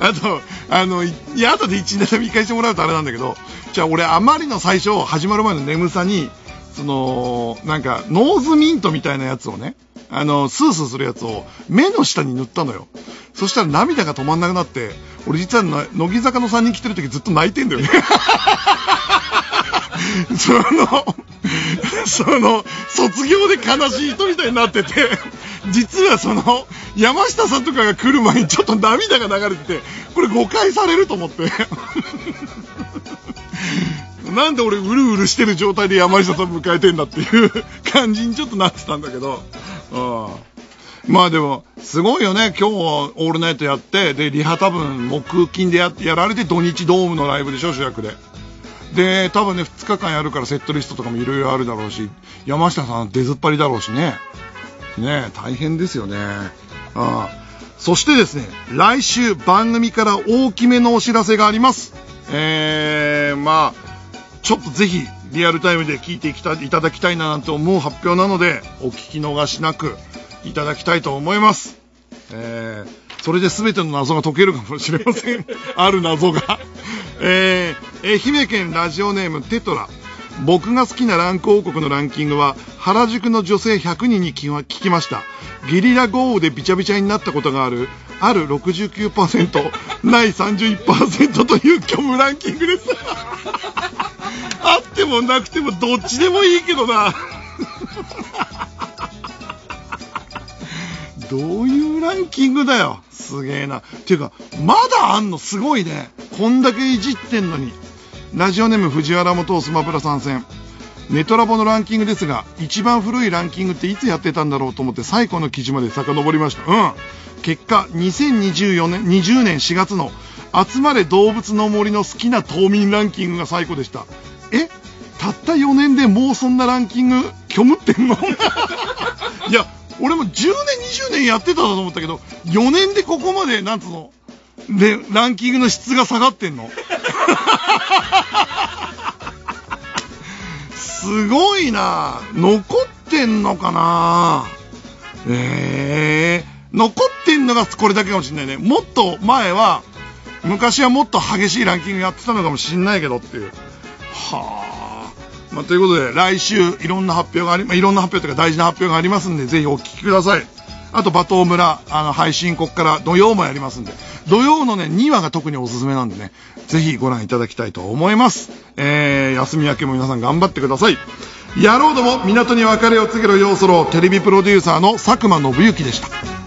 あと、あの、いや、後で1、2、3見返してもらうとあれなんだけど、じゃあ俺あまりの最初、始まる前の眠さに、その、なんか、ノーズミントみたいなやつをね、あの、スースーするやつを目の下に塗ったのよ。そしたら涙が止まんなくなって、俺実は乃木坂の3人来てる時ずっと泣いてんだよね。その、その、卒業で悲しい人みたいになってて、実はその、山下さんとかが来る前にちょっと涙が流れてて、これ誤解されると思って。なんで俺うるうるしてる状態で山下さん迎えてんだっていう感じにちょっとなってたんだけど、うん、まあでもすごいよね今日オールナイトやってでリハ多分木金でやってやられて土日ドームのライブでしょ主役で。で多分ね2日間やるからセットリストとかもいろいろあるだろうし山下さん出ずっぱりだろうしねね大変ですよねあそしてですね来週番組から大きめのお知らせがありますえー、まあちょっとぜひリアルタイムで聞いていたいただきたいななんて思う発表なのでお聞き逃しなくいただきたいと思います、えー、それで全ての謎が解けるかもしれません ある謎がえー、愛媛県ラジオネームテトラ僕が好きなランク王国のランキングは原宿の女性100人に聞きましたゲリラ豪雨でびちゃびちゃになったことがあるある69% ない31%という虚無ランキングです あってもなくてもどっちでもいいけどな どういうランキングだよすげえなていうかまだあんのすごいねこんだけいじってんのにラジオネーム藤原元スマブラ参戦ネトラボのランキングですが一番古いランキングっていつやってたんだろうと思って最古の記事まで遡りましたうん結果2024年20年4月の集まれ動物の森の好きな島民ランキングが最高でしたえたった4年でもうそんなランキング虚無ってんの いや俺も10年20年やってたと思ったけど4年でここまでなんつうのでランキングの質が下がってんの すごいな残ってんのかなええー残ってんのがこれだけかもしんないねもっと前は昔はもっと激しいランキングやってたのかもしんないけどっていうはあ、まあ、ということで来週いろんな発表があり、まあ、いろんな発表というか大事な発表がありますんでぜひお聴きくださいあとバトー村あの配信こっから土曜もやりますんで土曜のね2話が特におすすめなんでねぜひご覧いただきたいと思いますえー、休み明けも皆さん頑張ってください野郎ども港に別れを告げる要素ロテレビプロデューサーの佐久間信之でした